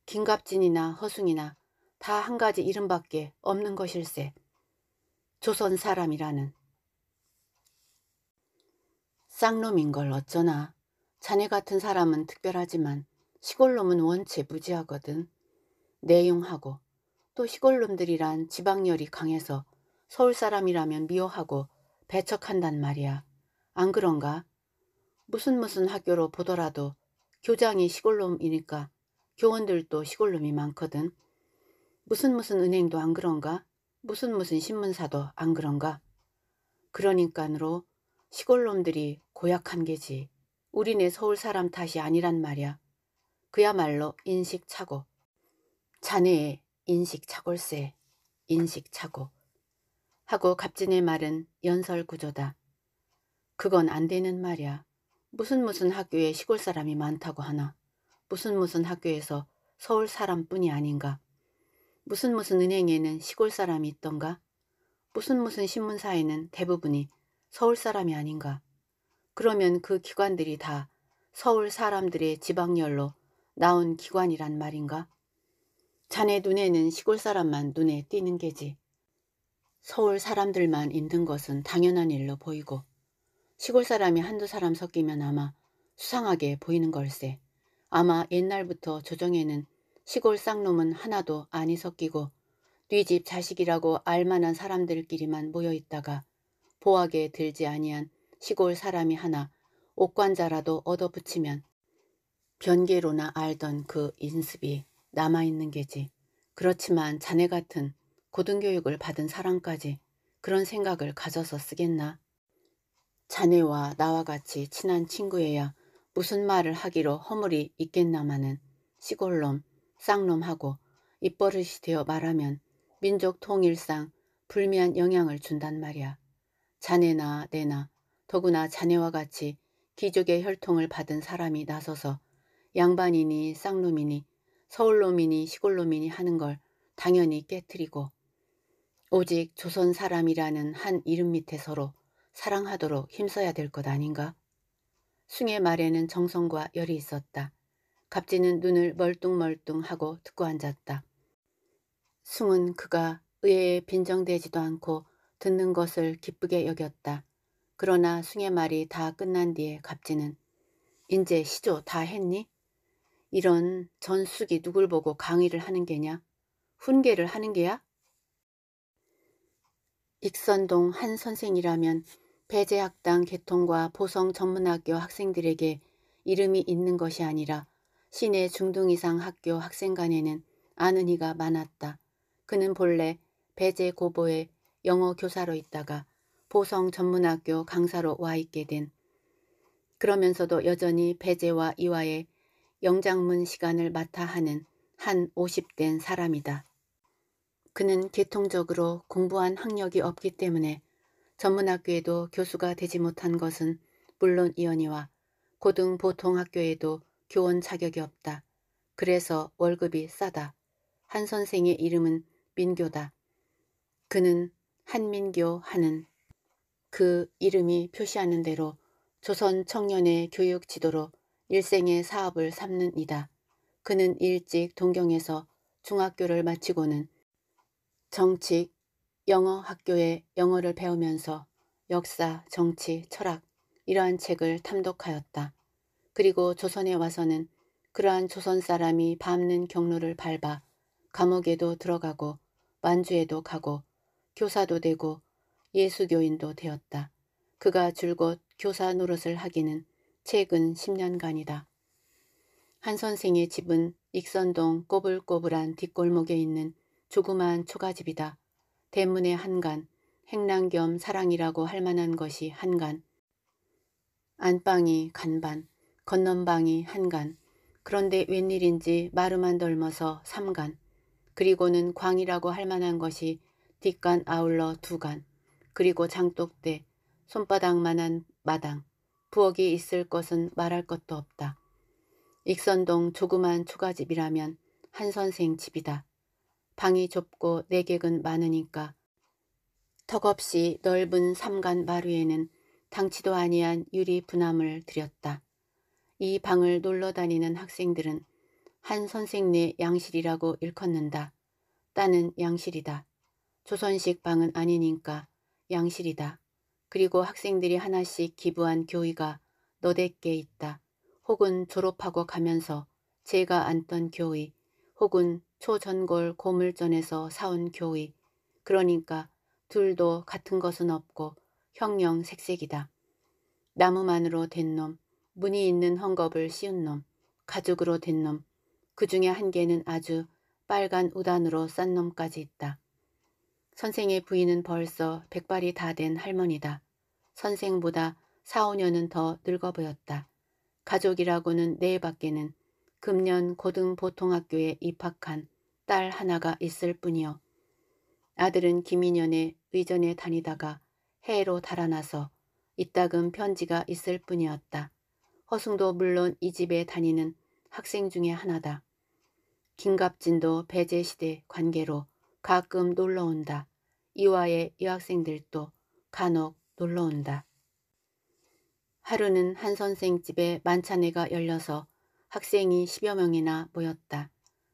김갑진이나 허숭이나 다 한 가지 이름밖에 없는 것일세 조선 사람이라는 쌍놈인 걸 어쩌나 자네 같은 사람은 특별하지만 시골놈은 원체 무지하거든 내용하고 또 시골놈들이란 지방열이 강해서 서울 사람이라면 미워하고 배척한단 말이야. 안 그런가? 무슨 무슨 학교로 보더라도 교장이 시골놈이니까 교원들도 시골놈이 많거든. 무슨 무슨 은행도 안 그런가? 무슨 무슨 신문사도 안 그런가? 그러니까로 시골놈들이 고약한 게지. 우리네 서울 사람 탓이 아니란 말이야. 그야말로 인식착오. 자네의 인식착오세. 인식착오. 하고 갑진의 말은 연설구조다. 그건 안 되는 말이야. 무슨 무슨 학교에 시골 사람이 많다고 하나. 무슨 무슨 학교에서 서울 사람뿐이 아닌가. 무슨 무슨 은행에는 시골 사람이 있던가. 무슨 무슨 신문사에는 대부분이 서울 사람이 아닌가. 그러면 그 기관들이 다 서울 사람들의 지방열로 나온 기관이란 말인가? 자네 눈에는 시골 사람만 눈에 띄는 게지. 서울 사람들만 있는 것은 당연한 일로 보이고 시골 사람이 한두 사람 섞이면 아마 수상하게 보이는 걸세. 아마 옛날부터 조정에는 시골 쌍놈은 하나도 안이 섞이고 뒤집 자식이라고 알만한 사람들끼리만 모여 있다가 보하게 들지 아니한 시골 사람이 하나 옥관자라도 얻어붙이면 변계로나 알던 그 인습이 남아있는 게지. 그렇지만 자네 같은 고등교육을 받은 사람까지 그런 생각을 가져서 쓰겠나. 자네와 나와 같이 친한 친구여야 무슨 말을 하기로 허물이 있겠나마는 시골놈, 쌍놈하고 입버릇이 되어 말하면 민족 통일상 불미한 영향을 준단 말이야. 자네나 내나 더구나 자네와 같이 귀족의 혈통을 받은 사람이 나서서 양반이니 쌍놈이니 서울놈이니 시골놈이니 하는 걸 당연히 깨뜨리고 오직 조선 사람이라는 한 이름 밑에 서로 사랑하도록 힘써야 될 것 아닌가? 숭의 말에는 정성과 열이 있었다. 갑지는 눈을 멀뚱멀뚱하고 듣고 앉았다. 숭은 그가 의외에 빈정되지도 않고 듣는 것을 기쁘게 여겼다. 그러나 숭의 말이 다 끝난 뒤에 갑지는 인제 시조 다 했니? 이런 전숙이 누굴 보고 강의를 하는 게냐? 훈계를 하는 게야? 익선동 한 선생이라면 배제학당 개통과 보성 전문학교 학생들에게 이름이 있는 것이 아니라 시내 중등 이상 학교 학생 간에는 아는 이가 많았다. 그는 본래 배제 고보에 영어 교사로 있다가 보성 전문학교 강사로 와 있게 된 그러면서도 여전히 배제와 이화의 영장문 시간을 맡아 하는 한 50된 사람이다. 그는 계통적으로 공부한 학력이 없기 때문에 전문학교에도 교수가 되지 못한 것은 물론 이언희와 고등 보통학교에도 교원 자격이 없다. 그래서 월급이 싸다. 한 선생의 이름은 민교다. 그는 한민교 하는 그 이름이 표시하는 대로 조선 청년의 교육 지도로 일생의 사업을 삼는 이다. 그는 일찍 동경에서 중학교를 마치고는 정치, 영어 학교에 영어를 배우면서 역사, 정치, 철학 이러한 책을 탐독하였다. 그리고 조선에 와서는 그러한 조선 사람이 밟는 경로를 밟아 감옥에도 들어가고 만주에도 가고 교사도 되고 예수교인도 되었다. 그가 줄곧 교사 노릇을 하기는 최근 10년간이다. 한 선생의 집은 익선동 꼬불꼬불한 뒷골목에 있는 조그만 초가집이다. 대문에 한간, 행랑 겸 사랑이라고 할 만한 것이 한간. 안방이 간반, 건넌방이 한간. 그런데 웬일인지 마루만 덜머서 삼간. 그리고는 광이라고 할 만한 것이 뒷간 아울러 두간. 그리고 장독대, 손바닥만한 마당. 부엌이 있을 것은 말할 것도 없다. 익선동 조그만 초가집이라면 한 선생 집이다. 방이 좁고 내객은 네 많으니까 턱없이 넓은 삼간 마루에는 당치도 아니한 유리 분함을 들였다. 이 방을 놀러 다니는 학생들은 한 선생네 양실이라고 일컫는다. 따는 양실이다. 조선식 방은 아니니까 양실이다. 그리고 학생들이 하나씩 기부한 교의가 너댓게 있다. 혹은 졸업하고 가면서 제가 앉던 교의, 혹은 초전골 고물전에서 사온 교의 그러니까 둘도 같은 것은 없고 형형 색색이다. 나무만으로 된 놈, 문이 있는 헝겊을 씌운 놈, 가죽으로 된 놈, 그 중에 한 개는 아주 빨간 우단으로 싼 놈까지 있다. 선생의 부인은 벌써 백발이 다 된 할머니다. 선생보다 4, 5년은 더 늙어 보였다. 가족이라고는 네 밖에는 금년 고등보통학교에 입학한 딸 하나가 있을 뿐이요. 아들은 김인연의 의전에 다니다가 해외로 달아나서 이따금 편지가 있을 뿐이었다. 허승도 물론 이 집에 다니는 학생 중의 하나다. 김갑진도 배제시대 관계로 가끔 놀러온다. 이화의 여학생들도 간혹 놀러온다. 하루는 한 선생 집에 만찬회가 열려서 학생이 십여 명이나 모였다.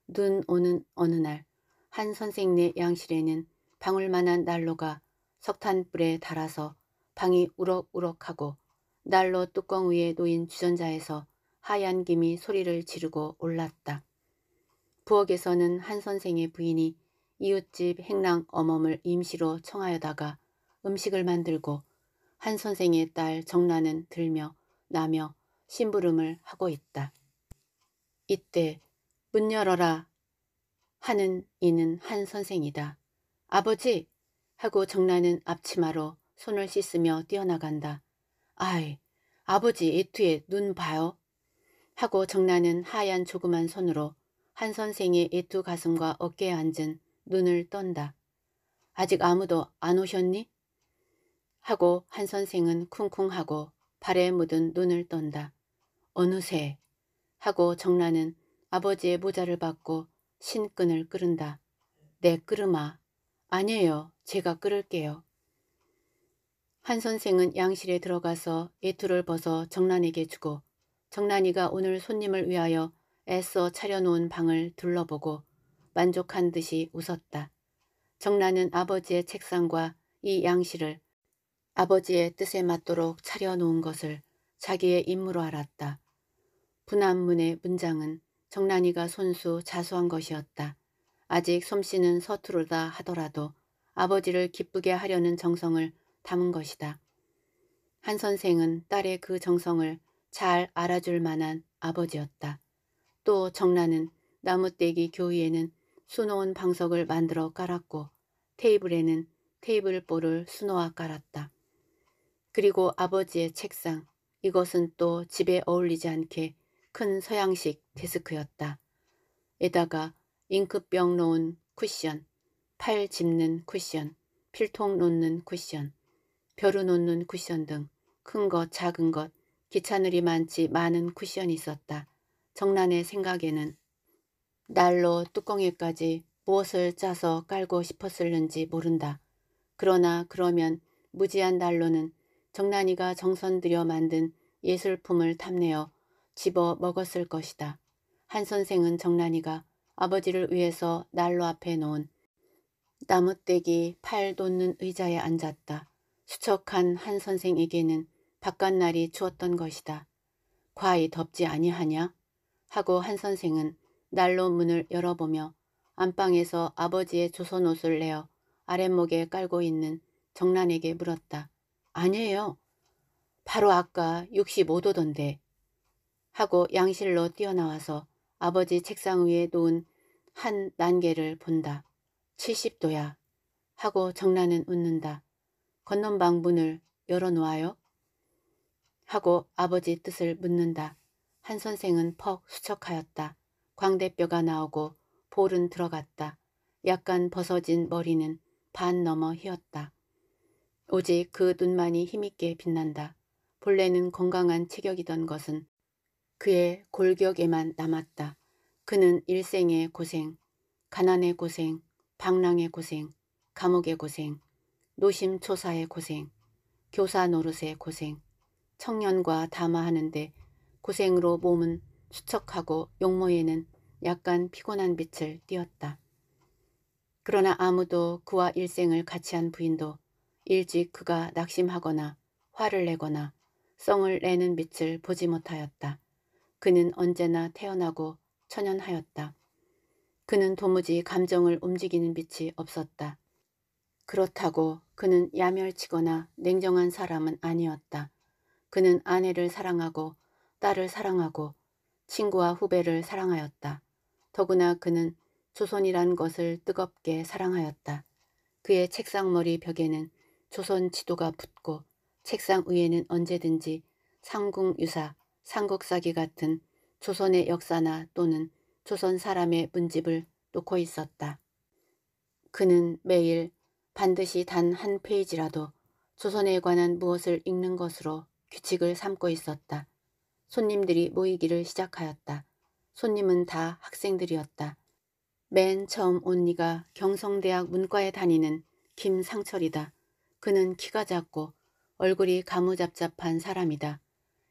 눈 오는 어느 날 한 선생네 양실에는 방울만한 난로가 석탄불에 달아서 방이 우럭우럭하고 난로 뚜껑 위에 놓인 주전자에서 하얀 김이 소리를 지르고 올랐다. 부엌에서는 한 선생의 부인이 이웃집 행랑 어멈을 임시로 청하여다가 음식을 만들고 한 선생의 딸 정란은 들며 나며 심부름을 하고 있다. 이때 문 열어라 하는 이는 한 선생이다. 아버지! 하고 정란은 앞치마로 손을 씻으며 뛰어나간다. 아이, 아버지 이투에눈 봐요. 하고 정란은 하얀 조그만 손으로 한 선생의 이투 가슴과 어깨에 앉은 눈을 떤다. 아직 아무도 안 오셨니? 하고 한 선생은 쿵쿵하고 발에 묻은 눈을 떤다. 어느새 하고 정란은 아버지의 모자를 받고 신끈을 끓은다. 내 네, 끓으마. 아니에요. 제가 끓을게요. 한 선생은 양실에 들어가서 애투를 벗어 정란에게 주고 정란이가 오늘 손님을 위하여 애써 차려놓은 방을 둘러보고 만족한 듯이 웃었다. 정란은 아버지의 책상과 이 양실을 아버지의 뜻에 맞도록 차려놓은 것을 자기의 임무로 알았다. 분한문의 문장은 정란이가 손수 자수한 것이었다. 아직 솜씨는 서투르다 하더라도 아버지를 기쁘게 하려는 정성을 담은 것이다. 한 선생은 딸의 그 정성을 잘 알아줄 만한 아버지였다. 또 정란은 나무떼기 교위에는 수놓은 방석을 만들어 깔았고 테이블에는 테이블볼을 수놓아 깔았다. 그리고 아버지의 책상, 이것은 또 집에 어울리지 않게 큰 서양식 데스크였다. 에다가 잉크병 놓은 쿠션, 팔 짚는 쿠션, 필통 놓는 쿠션, 벼루 놓는 쿠션 등 큰 것 작은 것 귀차늘이 많지 많은 쿠션이 있었다. 정란의 생각에는 날로 뚜껑에까지 무엇을 짜서 깔고 싶었을는지 모른다. 그러나 그러면 무지한 날로는 정란이가 정선 들여 만든 예술품을 탐내어 집어 먹었을 것이다. 한 선생은 정란이가 아버지를 위해서 난로 앞에 놓은 나무대기팔 돋는 의자에 앉았다. 수척한 한 선생에게는 바깥날이 추웠던 것이다. 과히 덥지 아니하냐? 하고 한 선생은 난로 문을 열어보며 안방에서 아버지의 조선옷을 내어 아랫목에 깔고 있는 정란에게 물었다. 아니에요. 바로 아까 65도던데 하고 양실로 뛰어나와서 아버지 책상 위에 놓은 한 난개를 본다. 70도야. 하고 정란은 웃는다. 건넌방 문을 열어놓아요. 하고 아버지 뜻을 묻는다. 한 선생은 퍽 수척하였다. 광대뼈가 나오고 볼은 들어갔다. 약간 벗어진 머리는 반 넘어 휘었다. 오직 그 눈만이 힘있게 빛난다. 본래는 건강한 체격이던 것은 그의 골격에만 남았다. 그는 일생의 고생, 가난의 고생, 방랑의 고생, 감옥의 고생, 노심초사의 고생, 교사 노릇의 고생, 청년과 담화하는데 고생으로 몸은 수척하고 용모에는 약간 피곤한 빛을 띄었다. 그러나 아무도 그와 일생을 같이 한 부인도 일찍 그가 낙심하거나 화를 내거나 성을 내는 빛을 보지 못하였다. 그는 언제나 태어나고 천연하였다. 그는 도무지 감정을 움직이는 빛이 없었다. 그렇다고 그는 야멸치거나 냉정한 사람은 아니었다. 그는 아내를 사랑하고 딸을 사랑하고 친구와 후배를 사랑하였다. 더구나 그는 조선이란 것을 뜨겁게 사랑하였다. 그의 책상머리 벽에는 조선 지도가 붙고 책상 위에는 언제든지 상궁유사, 삼국사기 같은 조선의 역사나 또는 조선 사람의 문집을 놓고 있었다. 그는 매일 반드시 단 한 페이지라도 조선에 관한 무엇을 읽는 것으로 규칙을 삼고 있었다. 손님들이 모이기를 시작하였다. 손님은 다 학생들이었다. 맨 처음 온 니가 경성대학 문과에 다니는 김상철이다. 그는 키가 작고 얼굴이 가무잡잡한 사람이다.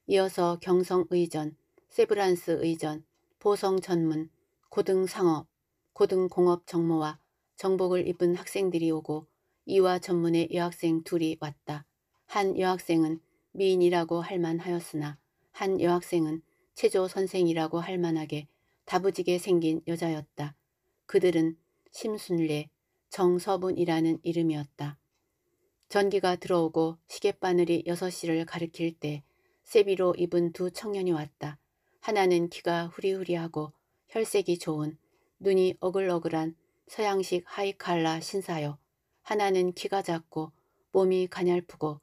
이어서 경성의전, 세브란스의전, 보성전문, 고등상업, 고등공업 정모와 정복을 입은 학생들이 오고 이와 전문의 여학생 둘이 왔다. 한 여학생은 미인이라고 할만하였으나 한 여학생은 체조 선생이라고 할만하게 다부지게 생긴 여자였다. 그들은 심순례, 정서분이라는 이름이었다. 전기가 들어오고 시계바늘이 6시를 가리킬 때 세비로 입은 두 청년이 왔다. 하나는 키가 후리후리하고 혈색이 좋은 눈이 어글어글한 서양식 하이칼라 신사요 하나는 키가 작고 몸이 가냘프고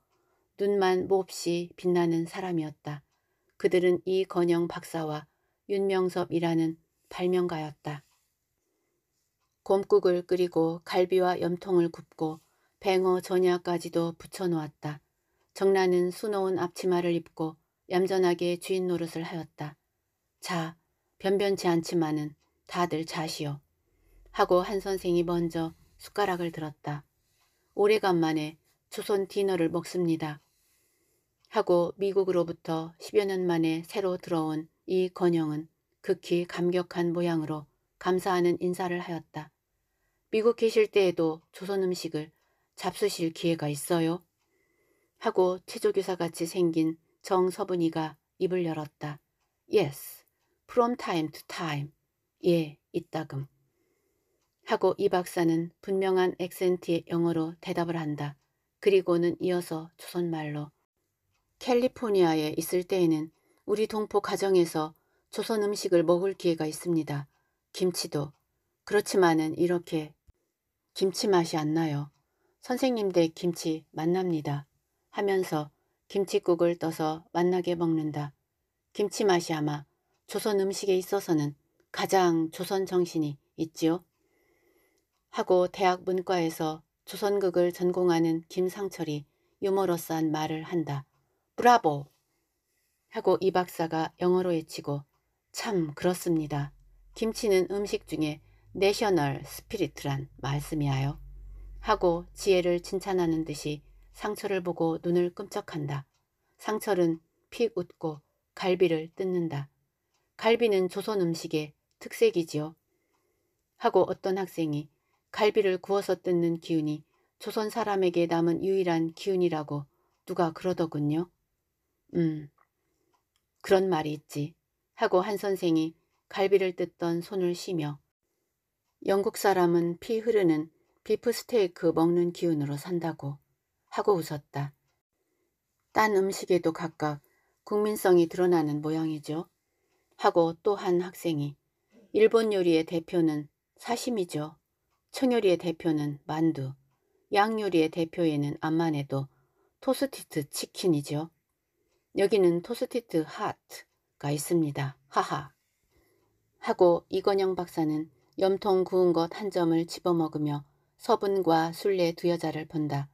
눈만 몹시 빛나는 사람이었다. 그들은 이건영 박사와 윤명섭이라는 발명가였다. 곰국을 끓이고 갈비와 염통을 굽고 뱅어 전야까지도 붙여놓았다. 정란은 수놓은 앞치마를 입고 얌전하게 주인 노릇을 하였다. 자, 변변치 않지만은 다들 자시오. 하고 한 선생이 먼저 숟가락을 들었다. 오래간만에 조선 디너를 먹습니다. 하고 미국으로부터 십여년 만에 새로 들어온 이 건영은 극히 감격한 모양으로 감사하는 인사를 하였다. 미국 계실 때에도 조선 음식을 잡수실 기회가 있어요. 하고 체조교사같이 생긴 정서분이가 입을 열었다. Yes, from time to time. 예, 이따금. 하고 이 박사는 분명한 액센트의 영어로 대답을 한다. 그리고는 이어서 조선말로 캘리포니아에 있을 때에는 우리 동포 가정에서 조선 음식을 먹을 기회가 있습니다. 김치도. 그렇지만은 이렇게 김치 맛이 안 나요. 선생님 댁 김치 만납니다. 하면서 김치국을 떠서 맛나게 먹는다. 김치 맛이 아마 조선 음식에 있어서는 가장 조선 정신이 있지요. 하고 대학 문과에서 조선극을 전공하는 김상철이 유머러스한 말을 한다. 브라보! 하고 이 박사가 영어로 외치고 참 그렇습니다. 김치는 음식 중에 내셔널 스피릿란 말씀이하요. 하고 지혜를 칭찬하는 듯이 상처를 보고 눈을 끔찍한다상처는픽 웃고 갈비를 뜯는다. 갈비는 조선 음식의 특색이지요. 하고 어떤 학생이 갈비를 구워서 뜯는 기운이 조선 사람에게 남은 유일한 기운이라고 누가 그러더군요. 음, 그런 말이 있지. 하고 한 선생이 갈비를 뜯던 손을 쉬며 영국 사람은 피 흐르는 비프 스테이크 먹는 기운으로 산다고. 하고 웃었다. 딴 음식에도 각각 국민성이 드러나는 모양이죠. 하고 또 한 학생이 일본 요리의 대표는 사심이죠 청요리의 대표는 만두, 양요리의 대표에는 암만 해도 토스티트 치킨이죠. 여기는 토스티트 하트가 있습니다. 하하. 하고 이건영 박사는 염통 구운 것 한 점을 집어먹으며 서분과 술래 두 여자를 본다.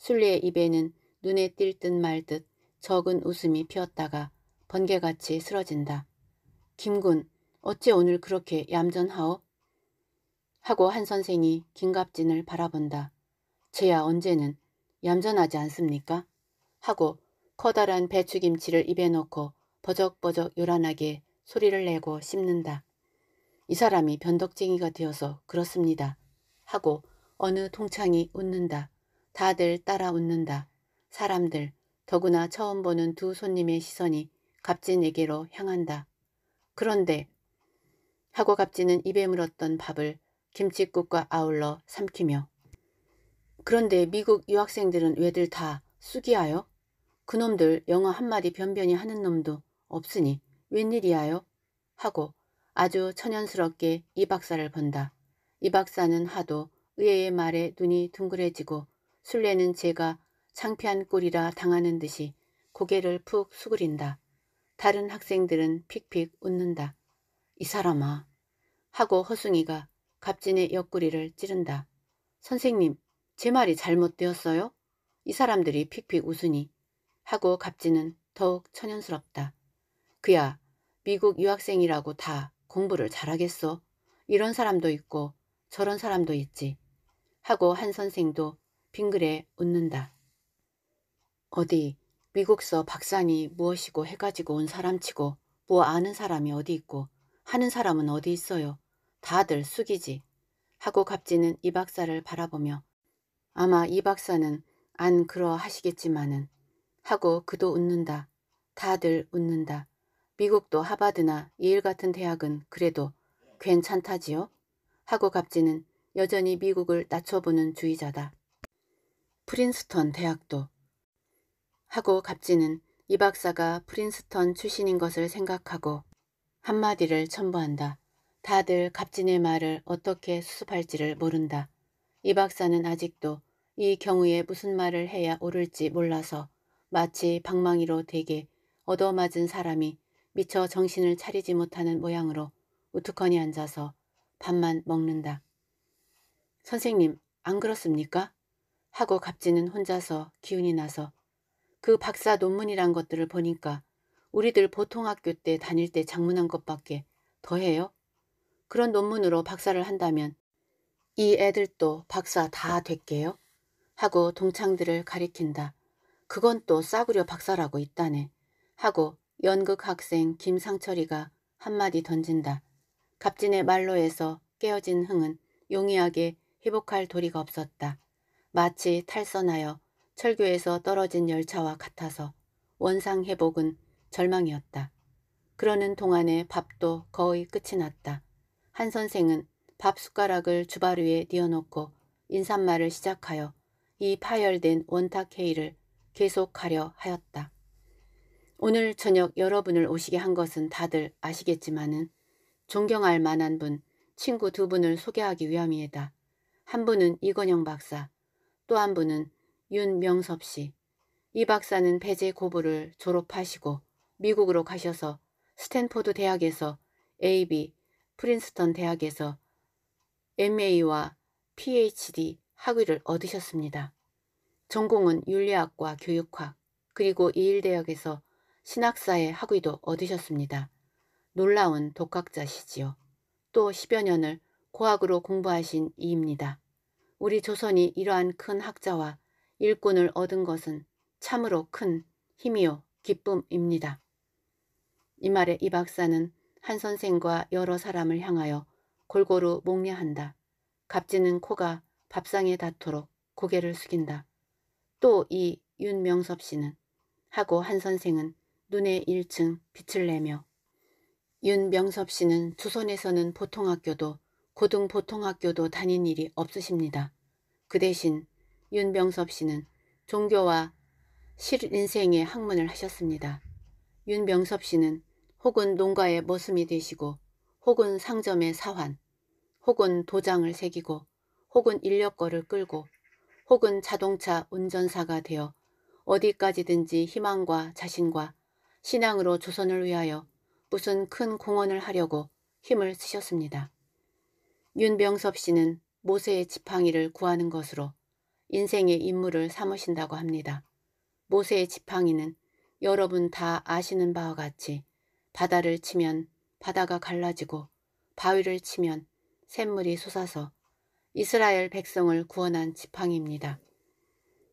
순례의 입에는 눈에 띌 듯 말듯 적은 웃음이 피었다가 번개같이 쓰러진다. 김군, 어째 오늘 그렇게 얌전하오? 하고 한 선생이 김갑진을 바라본다. 제야 언제는 얌전하지 않습니까? 하고 커다란 배추김치를 입에 넣고 버적버적 요란하게 소리를 내고 씹는다. 이 사람이 변덕쟁이가 되어서 그렇습니다. 하고 어느 통창이 웃는다. 다들 따라 웃는다. 사람들, 더구나 처음 보는 두 손님의 시선이 갑진에게로 향한다. 그런데 하고 갑진은 입에 물었던 밥을 김칫국과 아울러 삼키며 그런데 미국 유학생들은 왜들 다 쑥이하여? 그놈들 영어 한마디 변변히 하는 놈도 없으니 웬일이하여? 하고 아주 천연스럽게 이 박사를 본다. 이 박사는 하도 의외의 말에 눈이 둥그레지고 술래는 제가 창피한 꼴이라 당하는 듯이 고개를 푹 수그린다. 다른 학생들은 픽픽 웃는다. 이 사람아 하고 허숭이가 갑진의 옆구리를 찌른다. 선생님 제 말이 잘못되었어요? 이 사람들이 픽픽 웃으니 하고 갑진은 더욱 천연스럽다. 그야 미국 유학생이라고 다 공부를 잘하겠어. 이런 사람도 있고 저런 사람도 있지. 하고 한 선생도 빙그레 웃는다. 어디 미국서 박사니 무엇이고 해가지고 온 사람치고 뭐 아는 사람이 어디 있고 하는 사람은 어디 있어요. 다들 숙이지. 하고 갑지는 이 박사를 바라보며 아마 이 박사는 안 그러하시겠지만은 하고 그도 웃는다. 다들 웃는다. 미국도 하바드나 이일 같은 대학은 그래도 괜찮다지요? 하고 갑지는 여전히 미국을 낮춰보는 주의자다. 프린스턴 대학도 하고 갑진은 이 박사가 프린스턴 출신인 것을 생각하고 한마디를 첨부한다. 다들 갑진의 말을 어떻게 수습할지를 모른다. 이 박사는 아직도 이 경우에 무슨 말을 해야 옳을지 몰라서 마치 방망이로 되게 얻어맞은 사람이 미처 정신을 차리지 못하는 모양으로 우두커니 앉아서 밥만 먹는다. 선생님, 안 그렇습니까? 하고 갑진은 혼자서 기운이 나서 그 박사 논문이란 것들을 보니까 우리들 보통 학교 때 다닐 때장문한 것밖에 더해요? 그런 논문으로 박사를 한다면 이 애들도 박사 다 됐게요? 하고 동창들을 가리킨다. 그건 또 싸구려 박사라고 있다네. 하고 연극 학생 김상철이가 한마디 던진다. 갑진의 말로에서 깨어진 흥은 용이하게 회복할 도리가 없었다. 마치 탈선하여 철교에서 떨어진 열차와 같아서 원상 회복은 절망이었다. 그러는 동안에 밥도 거의 끝이 났다. 한 선생은 밥 숟가락을 주발 위에 띄어놓고 인삿말을 시작하여 이 파열된 원탁 회의를 계속 가려 하였다. 오늘 저녁 여러분을 오시게 한 것은 다들 아시겠지만은 존경할 만한 분, 친구 두 분을 소개하기 위함이에다. 한 분은 이건영 박사, 또한 분은 윤명섭 씨. 이 박사는 배제 고부를 졸업하시고 미국으로 가셔서 스탠포드 대학에서 AB, 프린스턴 대학에서 MA와 PhD 학위를 얻으셨습니다. 전공은 윤리학과 교육학, 그리고 이일대학에서 신학사의 학위도 얻으셨습니다. 놀라운 독학자시지요. 또 10여 년을 고학으로 공부하신 이입니다. 우리 조선이 이러한 큰 학자와 일꾼을 얻은 것은 참으로 큰 힘이요 기쁨입니다. 이 말에 이 박사는 한 선생과 여러 사람을 향하여 골고루 목례한다. 갑지는 코가 밥상에 닿도록 고개를 숙인다. 또 이 윤명섭 씨는 하고 한 선생은 눈에 일층 빛을 내며 윤명섭 씨는 조선에서는 보통학교도 고등 보통학교도 다닌 일이 없으십니다. 그 대신 윤병섭 씨는 종교와 실인생의 학문을 하셨습니다. 윤병섭 씨는 혹은 농가의 모슴이 되시고 혹은 상점의 사환, 혹은 도장을 새기고 혹은 인력거를 끌고 혹은 자동차 운전사가 되어 어디까지든지 희망과 자신과 신앙으로 조선을 위하여 무슨 큰 공헌을 하려고 힘을 쓰셨습니다. 윤병섭 씨는 모세의 지팡이를 구하는 것으로 인생의 임무를 삼으신다고 합니다. 모세의 지팡이는 여러분 다 아시는 바와 같이 바다를 치면 바다가 갈라지고 바위를 치면 샘물이 솟아서 이스라엘 백성을 구원한 지팡이입니다.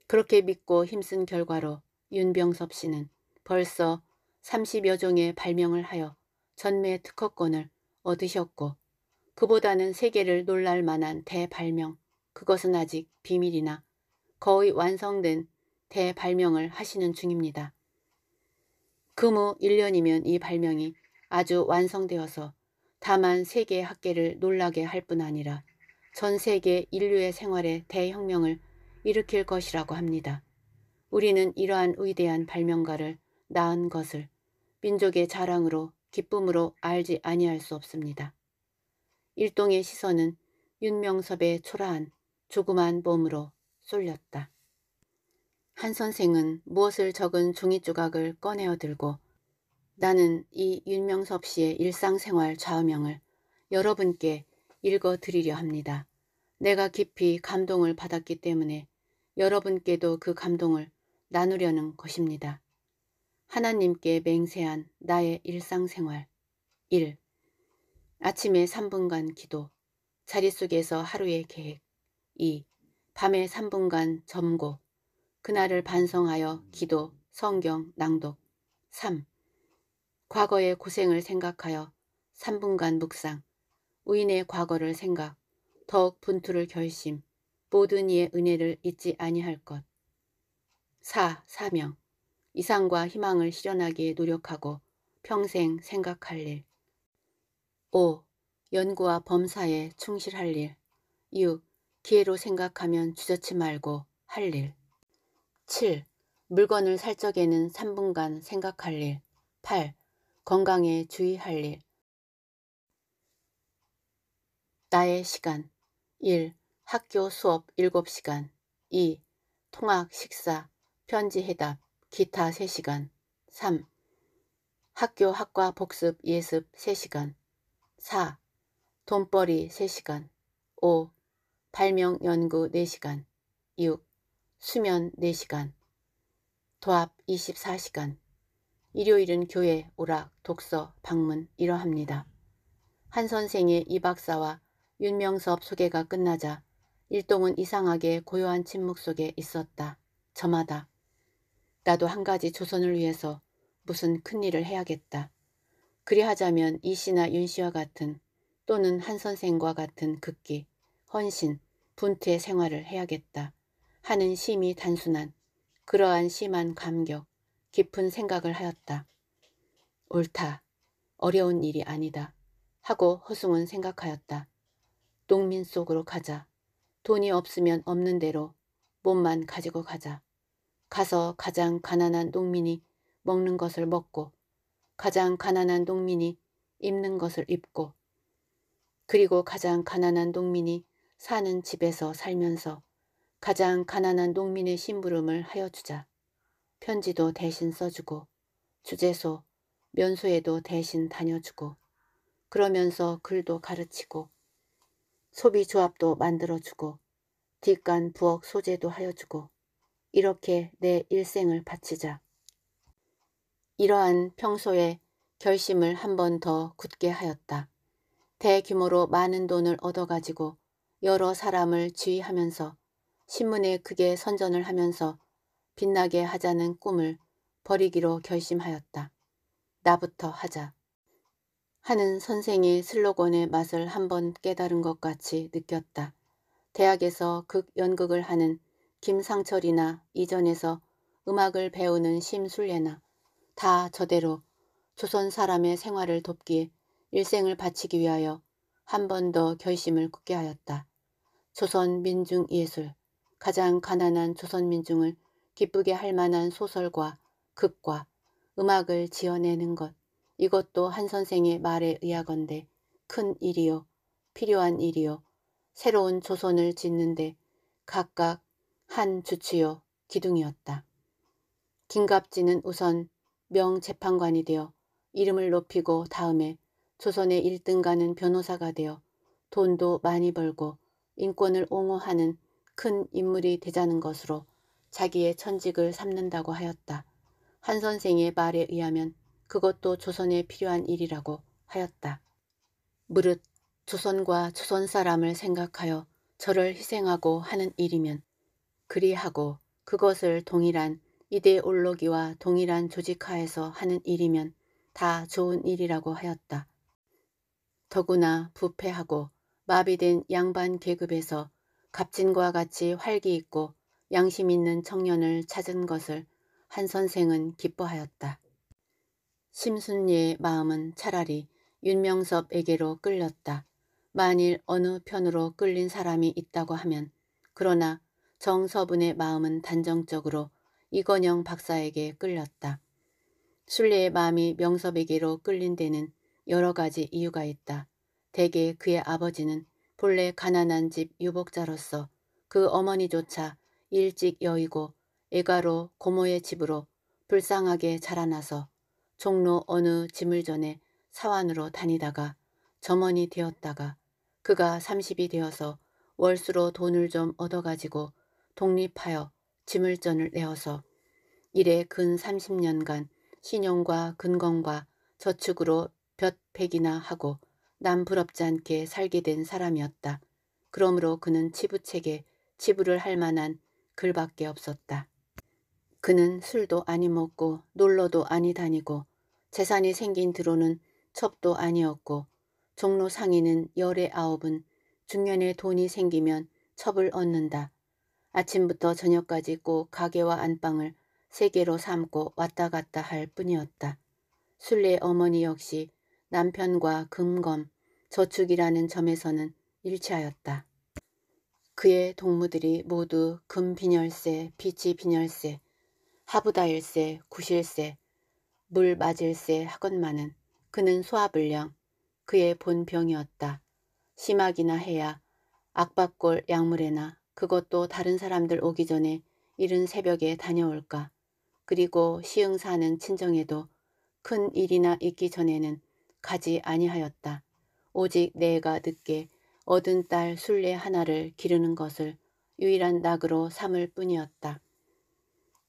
그렇게 믿고 힘쓴 결과로 윤병섭 씨는 벌써 30여 종의 발명을 하여 전매 특허권을 얻으셨고 그보다는 세계를 놀랄 만한 대발명, 그것은 아직 비밀이나 거의 완성된 대발명을 하시는 중입니다. 금후 1년이면 이 발명이 아주 완성되어서 다만 세계 학계를 놀라게 할 뿐 아니라 전 세계 인류의 생활에 대혁명을 일으킬 것이라고 합니다. 우리는 이러한 위대한 발명가를 낳은 것을 민족의 자랑으로 기쁨으로 알지 아니할 수 없습니다. 일동의 시선은 윤명섭의 초라한 조그만 몸으로 쏠렸다. 한 선생은 무엇을 적은 종이 조각을 꺼내어 들고 나는 이 윤명섭 씨의 일상생활 좌우명을 여러분께 읽어 드리려 합니다. 내가 깊이 감동을 받았기 때문에 여러분께도 그 감동을 나누려는 것입니다. 하나님께 맹세한 나의 일상생활 1. 아침에 3분간 기도, 자리 속에서 하루의 계획, 2. 밤에 3분간 점고, 그날을 반성하여 기도, 성경, 낭독, 3. 과거의 고생을 생각하여 3분간 묵상, 우인의 과거를 생각, 더욱 분투를 결심, 모든 이의 은혜를 잊지 아니할 것. 4. 사명, 이상과 희망을 실현하기에 노력하고 평생 생각할 일. 5. 연구와 범사에 충실할 일. 6. 기회로 생각하면 주저치 말고 할 일. 7. 물건을 살 적에는 3분간 생각할 일. 8. 건강에 주의할 일. 나의 시간 1. 학교 수업 7시간 2. 통학, 식사, 편지 해답, 기타 3시간 3. 학교 학과 복습 예습 3시간 4. 돈벌이 3시간 5. 발명 연구 4시간 6. 수면 4시간 도합 24시간 일요일은 교회, 오락, 독서, 방문 이러합니다. 한 선생의 이 박사와 윤명섭 소개가 끝나자 일동은 이상하게 고요한 침묵 속에 있었다. 저마다. 나도 한 가지 조선을 위해서 무슨 큰일을 해야겠다. 그리하자면 이씨나 윤씨와 같은 또는 한 선생과 같은 극기, 헌신, 분투의 생활을 해야겠다 하는 심이 단순한 그러한 심한 감격, 깊은 생각을 하였다. 옳다. 어려운 일이 아니다. 하고 허승은 생각하였다. 농민 속으로 가자. 돈이 없으면 없는 대로 몸만 가지고 가자. 가서 가장 가난한 농민이 먹는 것을 먹고 가장 가난한 농민이 입는 것을 입고 그리고 가장 가난한 농민이 사는 집에서 살면서 가장 가난한 농민의 심부름을 하여 주자. 편지도 대신 써주고 주제소, 면소에도 대신 다녀주고 그러면서 글도 가르치고 소비조합도 만들어주고 뒷간 부엌 소재도 하여주고 이렇게 내 일생을 바치자. 이러한 평소에 결심을 한 번 더 굳게 하였다. 대규모로 많은 돈을 얻어가지고 여러 사람을 지휘하면서 신문에 크게 선전을 하면서 빛나게 하자는 꿈을 버리기로 결심하였다. 나부터 하자. 하는 선생의 슬로건의 맛을 한 번 깨달은 것 같이 느꼈다. 대학에서 극연극을 하는 김상철이나 이전에서 음악을 배우는 심술래나 다 저대로 조선 사람의 생활을 돕기에 일생을 바치기 위하여 한 번 더 결심을 굳게 하였다. 조선 민중 예술, 가장 가난한 조선 민중을 기쁘게 할 만한 소설과 극과 음악을 지어내는 것, 이것도 한 선생의 말에 의하건대 큰 일이요, 필요한 일이요, 새로운 조선을 짓는데 각각 한 주치요 기둥이었다. 김갑진은 우선 명재판관이 되어 이름을 높이고 다음에 조선의 1등가는 변호사가 되어 돈도 많이 벌고 인권을 옹호하는 큰 인물이 되자는 것으로 자기의 천직을 삼는다고 하였다. 한 선생의 말에 의하면 그것도 조선에 필요한 일이라고 하였다. 무릇 조선과 조선 사람을 생각하여 저를 희생하고 하는 일이면 그리하고 그것을 동일한 이데올로기와 동일한 조직하에서 하는 일이면 다 좋은 일이라고 하였다. 더구나 부패하고 마비된 양반 계급에서 갑진과 같이 활기 있고 양심 있는 청년을 찾은 것을 한 선생은 기뻐하였다. 심순리의 마음은 차라리 윤명섭에게로 끌렸다. 만일 어느 편으로 끌린 사람이 있다고 하면 그러나 정서분의 마음은 단정적으로 이건영 박사에게 끌렸다. 순례의 마음이 명섭에게로 끌린 데는 여러 가지 이유가 있다. 대개 그의 아버지는 본래 가난한 집 유복자로서 그 어머니조차 일찍 여의고 애가로 고모의 집으로 불쌍하게 자라나서 종로 어느 짐을 전에 사환으로 다니다가 점원이 되었다가 그가 30이 되어서 월수로 돈을 좀 얻어가지고 독립하여 지물전을 내어서 이래 근 30년간 신용과 근건과 저축으로 볕패이나 하고 남 부럽지 않게 살게 된 사람이었다. 그러므로 그는 치부책에 치부를 할 만한 글밖에 없었다. 그는 술도 아니 먹고 놀러도 아니 다니고 재산이 생긴 드로는 첩도 아니었고 종로 상인은 열의 아홉은 중년에 돈이 생기면 첩을 얻는다. 아침부터 저녁까지 꼭 가게와 안방을 세 개로 삼고 왔다 갔다 할 뿐이었다. 순례 어머니 역시 남편과 금검, 저축이라는 점에서는 일치하였다. 그의 동무들이 모두 금빈혈세, 비치빈혈세, 하부다일세, 구실세, 물 맞을세 하건만은 그는 소화불량, 그의 본병이었다. 심하기나 해야 악박골 약물에나 그것도 다른 사람들 오기 전에 이른 새벽에 다녀올까. 그리고 시흥 사는 친정에도 큰 일이나 있기 전에는 가지 아니하였다. 오직 내가 늦게 얻은 딸 순례 하나를 기르는 것을 유일한 낙으로 삼을 뿐이었다.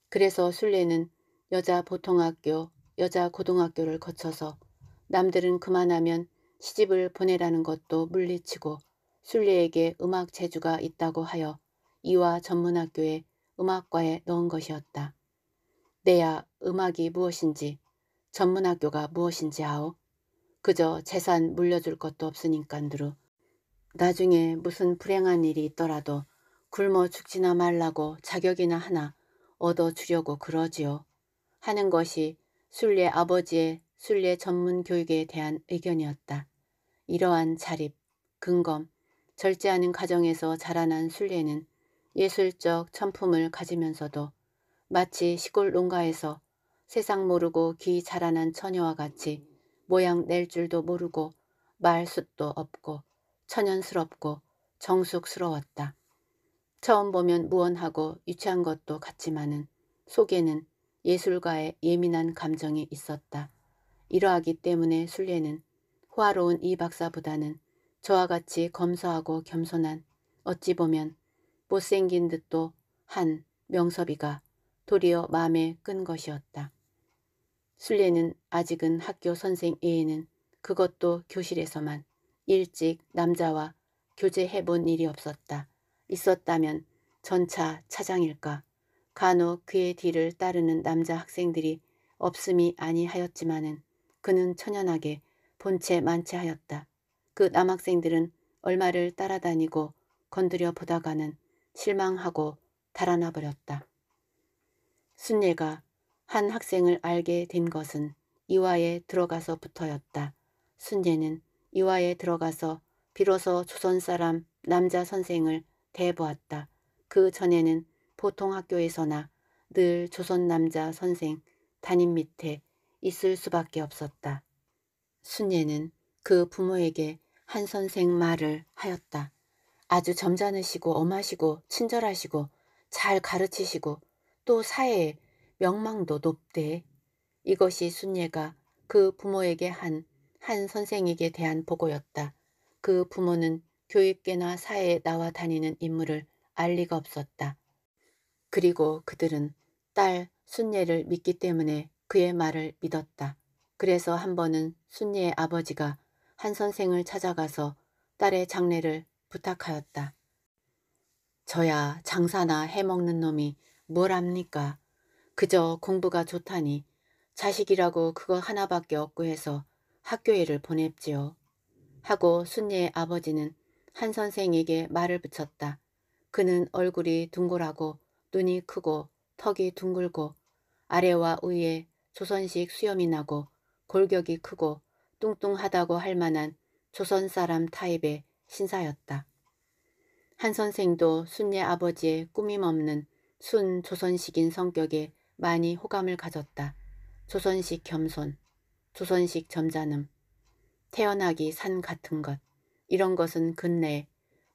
그래서 순례는 여자 보통학교, 여자 고등학교를 거쳐서 남들은 그만하면 시집을 보내라는 것도 물리치고 순례에게 음악 재주가 있다고 하여 이와전문학교에 음악과에 넣은 것이었다. 내야 음악이 무엇인지 전문학교가 무엇인지 아오. 그저 재산 물려줄 것도 없으니깐두루. 나중에 무슨 불행한 일이 있더라도 굶어 죽지나 말라고 자격이나 하나 얻어 주려고 그러지요. 하는 것이 순례 아버지의 순례 전문 교육에 대한 의견이었다. 이러한 자립, 근검, 절제하는 가정에서 자라난 순례는 예술적 천품을 가지면서도 마치 시골 농가에서 세상 모르고 귀 자라난 처녀와 같이 모양 낼 줄도 모르고 말숱도 없고 천연스럽고 정숙스러웠다. 처음 보면 무언하고 유치한 것도 같지만은 속에는 예술가의 예민한 감정이 있었다. 이러하기 때문에 순례는 호화로운 이 박사보다는 저와 같이 검소하고 겸손한 어찌 보면 못생긴 듯도 한 명섭이가 도리어 마음에 끈 것이었다. 순례는 아직은 학교 선생 외에는 그것도 교실에서만 일찍 남자와 교제해본 일이 없었다. 있었다면 전차 차장일까 간혹 그의 뒤를 따르는 남자 학생들이 없음이 아니하였지만은 그는 천연하게 본체 만체하였다. 그 남학생들은 얼마를 따라다니고 건드려 보다가는 실망하고 달아나 버렸다. 순례가한 학생을 알게 된 것은 이화에 들어가서 부터였다순례는 이화에 들어가서 비로소 조선 사람 남자 선생을 대보았다. 그 전에는 보통 학교에서나 늘 조선 남자 선생 담임 밑에 있을 수밖에 없었다. 순례는그 부모에게 한 선생 말을 하였다. 아주 점잖으시고 엄하시고 친절하시고 잘 가르치시고 또 사회에 명망도 높대. 이것이 순예가 그 부모에게 한한 한 선생에게 대한 보고였다. 그 부모는 교육계나 사회에 나와 다니는 인물을 알 리가 없었다. 그리고 그들은 딸 순예를 믿기 때문에 그의 말을 믿었다. 그래서 한 번은 순예의 아버지가 한 선생을 찾아가서 딸의 장례를 부탁하였다. 저야 장사나 해먹는 놈이 뭘 압니까? 그저 공부가 좋다니 자식이라고 그거 하나밖에 없고 해서 학교에를 보냅지요. 하고 순례의 아버지는 한 선생에게 말을 붙였다. 그는 얼굴이 둥글하고 눈이 크고 턱이 둥글고 아래와 위에 조선식 수염이 나고 골격이 크고 뚱뚱하다고 할 만한 조선 사람 타입의 신사였다. 한 선생도 순례 아버지의 꾸밈없는 순 조선식인 성격에 많이 호감을 가졌다. 조선식 겸손, 조선식 점잖음, 태어나기 산 같은 것, 이런 것은 근래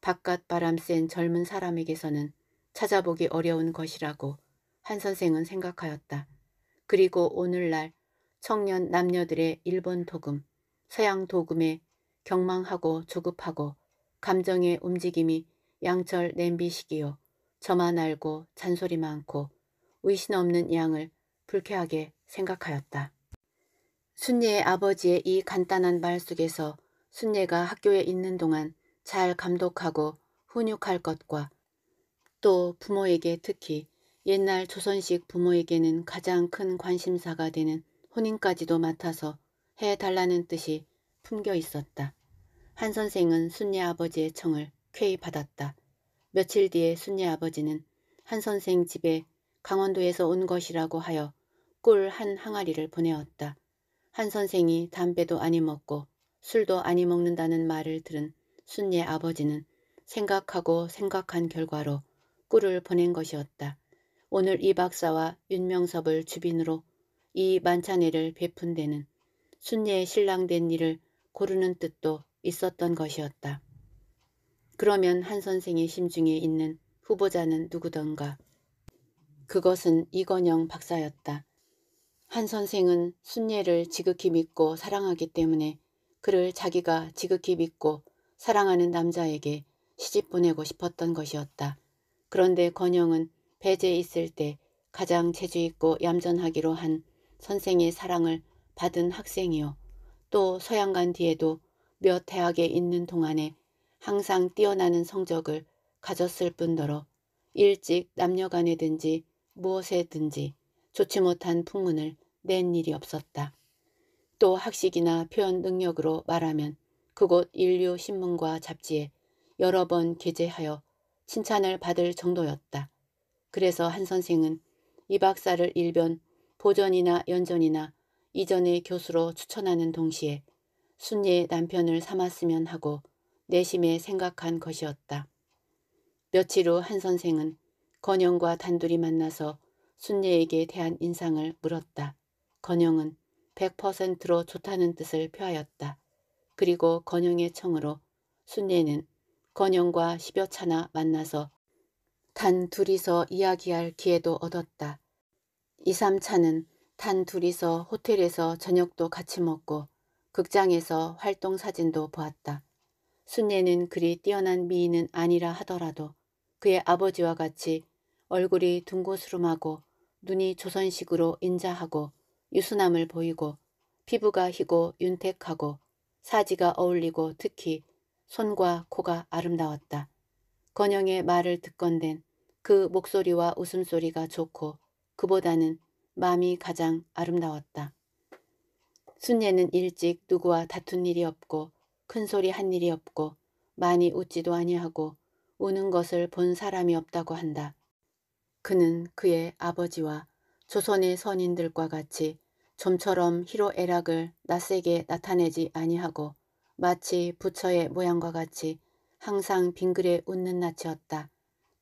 바깥 바람 센 젊은 사람에게서는 찾아보기 어려운 것이라고 한 선생은 생각하였다. 그리고 오늘날 청년 남녀들의 일본 도금, 서양 도금에 경망하고 조급하고 감정의 움직임이 양철 냄비식이요. 저만 알고 잔소리 많고 의신 없는 양을 불쾌하게 생각하였다. 순례의 아버지의 이 간단한 말 속에서 순례가 학교에 있는 동안 잘 감독하고 훈육할 것과 또 부모에게 특히 옛날 조선식 부모에게는 가장 큰 관심사가 되는 혼인까지도 맡아서 해달라는 뜻이 품겨 있었다. 한 선생은 순례 아버지의 청을 쾌히 받았다. 며칠 뒤에 순례 아버지는 한 선생 집에 강원도에서 온 것이라고 하여 꿀 한 항아리를 보내었다. 한 선생이 담배도 아니 먹고 술도 아니 먹는다는 말을 들은 순례 아버지는 생각하고 생각한 결과로 꿀을 보낸 것이었다. 오늘 이 박사와 윤명섭을 주빈으로 이 만찬회를 베푼 데는 순례의 신랑된 일을 고르는 뜻도 있었던 것이었다. 그러면 한 선생의 심중에 있는 후보자는 누구던가. 그것은 이건영 박사였다. 한 선생은 순례를 지극히 믿고 사랑하기 때문에 그를 자기가 지극히 믿고 사랑하는 남자에게 시집 보내고 싶었던 것이었다. 그런데 건영은 배제에 있을 때 가장 재주있고 얌전하기로 한 선생의 사랑을 받은 학생이요. 또 서양간 뒤에도 몇 대학에 있는 동안에 항상 뛰어나는 성적을 가졌을 뿐더러 일찍 남녀간에든지 무엇에든지 좋지 못한 풍문을 낸 일이 없었다. 또 학식이나 표현 능력으로 말하면 그곳 인류 신문과 잡지에 여러 번 게재하여 칭찬을 받을 정도였다. 그래서 한 선생은 이 박사를 일변 보전이나 연전이나 이전의 교수로 추천하는 동시에 순예의 남편을 삼았으면 하고 내심에 생각한 것이었다. 며칠 후 한 선생은 건영과 단둘이 만나서 순예에게 대한 인상을 물었다. 건영은 100%로 좋다는 뜻을 표하였다. 그리고 건영의 청으로 순예는 건영과 십여 차나 만나서 단 둘이서 이야기할 기회도 얻었다. 2, 3차는 단 둘이서 호텔에서 저녁도 같이 먹고 극장에서 활동 사진도 보았다. 순례는 그리 뛰어난 미인은 아니라 하더라도 그의 아버지와 같이 얼굴이 둥고스름하고 눈이 조선식으로 인자하고 유순함을 보이고 피부가 희고 윤택하고 사지가 어울리고 특히 손과 코가 아름다웠다. 건영의 말을 듣건댄 그 목소리와 웃음소리가 좋고 그보다는 마음이 가장 아름다웠다. 순례는 일찍 누구와 다툰 일이 없고 큰 소리 한 일이 없고 많이 웃지도 아니하고 우는 것을 본 사람이 없다고 한다. 그는 그의 아버지와 조선의 선인들과 같이 좀처럼 희로애락을 낯세게 나타내지 아니하고 마치 부처의 모양과 같이 항상 빙그레 웃는 낯이었다.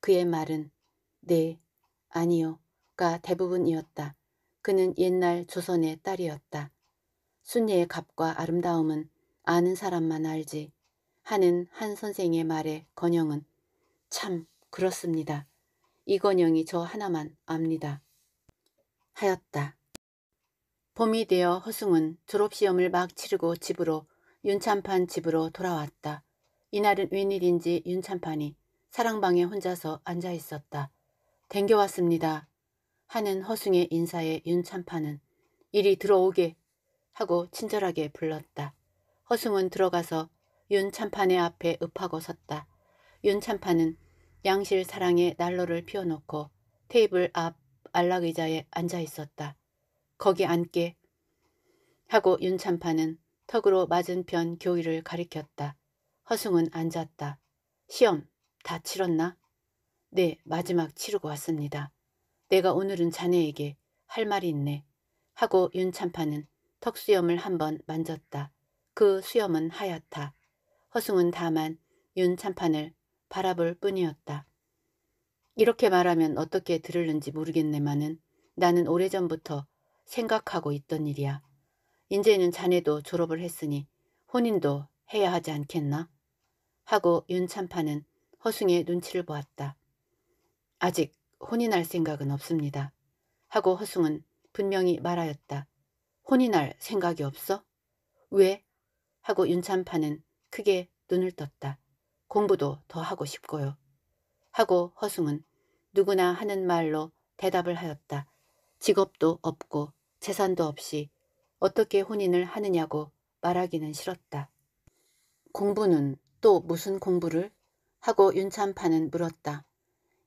그의 말은 네, 아니요가 대부분이었다. 그는 옛날 조선의 딸이었다. 순례의 값과 아름다움은 아는 사람만 알지 하는 한 선생의 말에 건영은 참 그렇습니다. 이건영이 저 하나만 압니다. 하였다. 봄이 되어 허승은 졸업시험을 막 치르고 집으로 윤찬판 집으로 돌아왔다. 이날은 웬일인지 윤찬판이 사랑방에 혼자서 앉아 있었다. 댕겨왔습니다. 하는 허숭의 인사에 윤참파는 이리 들어오게 하고 친절하게 불렀다. 허숭은 들어가서 윤참판의 앞에 읍하고 섰다. 윤참판은 양실 사랑의 난로를 피워놓고 테이블 앞 안락의자에 앉아 있었다. 거기 앉게 하고 윤참판은 턱으로 맞은편 교위를 가리켰다. 허숭은 앉았다. 시험 다 치렀나? 네, 마지막 치르고 왔습니다. 내가 오늘은 자네에게 할 말이 있네 하고 윤참파는 턱수염을 한번 만졌다. 그 수염은 하얗다. 허승은 다만 윤참판을 바라볼 뿐이었다. 이렇게 말하면 어떻게 들을는지 모르겠네마는 나는 오래전부터 생각하고 있던 일이야. 이제는 자네도 졸업을 했으니 혼인도 해야 하지 않겠나? 하고 윤참판은 허승의 눈치를 보았다. 아직 혼이 날 생각은 없습니다. 하고 허승은 분명히 말하였다. 혼이 날 생각이 없어? 왜? 하고 윤찬파는 크게 눈을 떴다. 공부도 더 하고 싶고요. 하고 허승은 누구나 하는 말로 대답을 하였다. 직업도 없고 재산도 없이 어떻게 혼인을 하느냐고 말하기는 싫었다. 공부는 또 무슨 공부를? 하고 윤찬파는 물었다.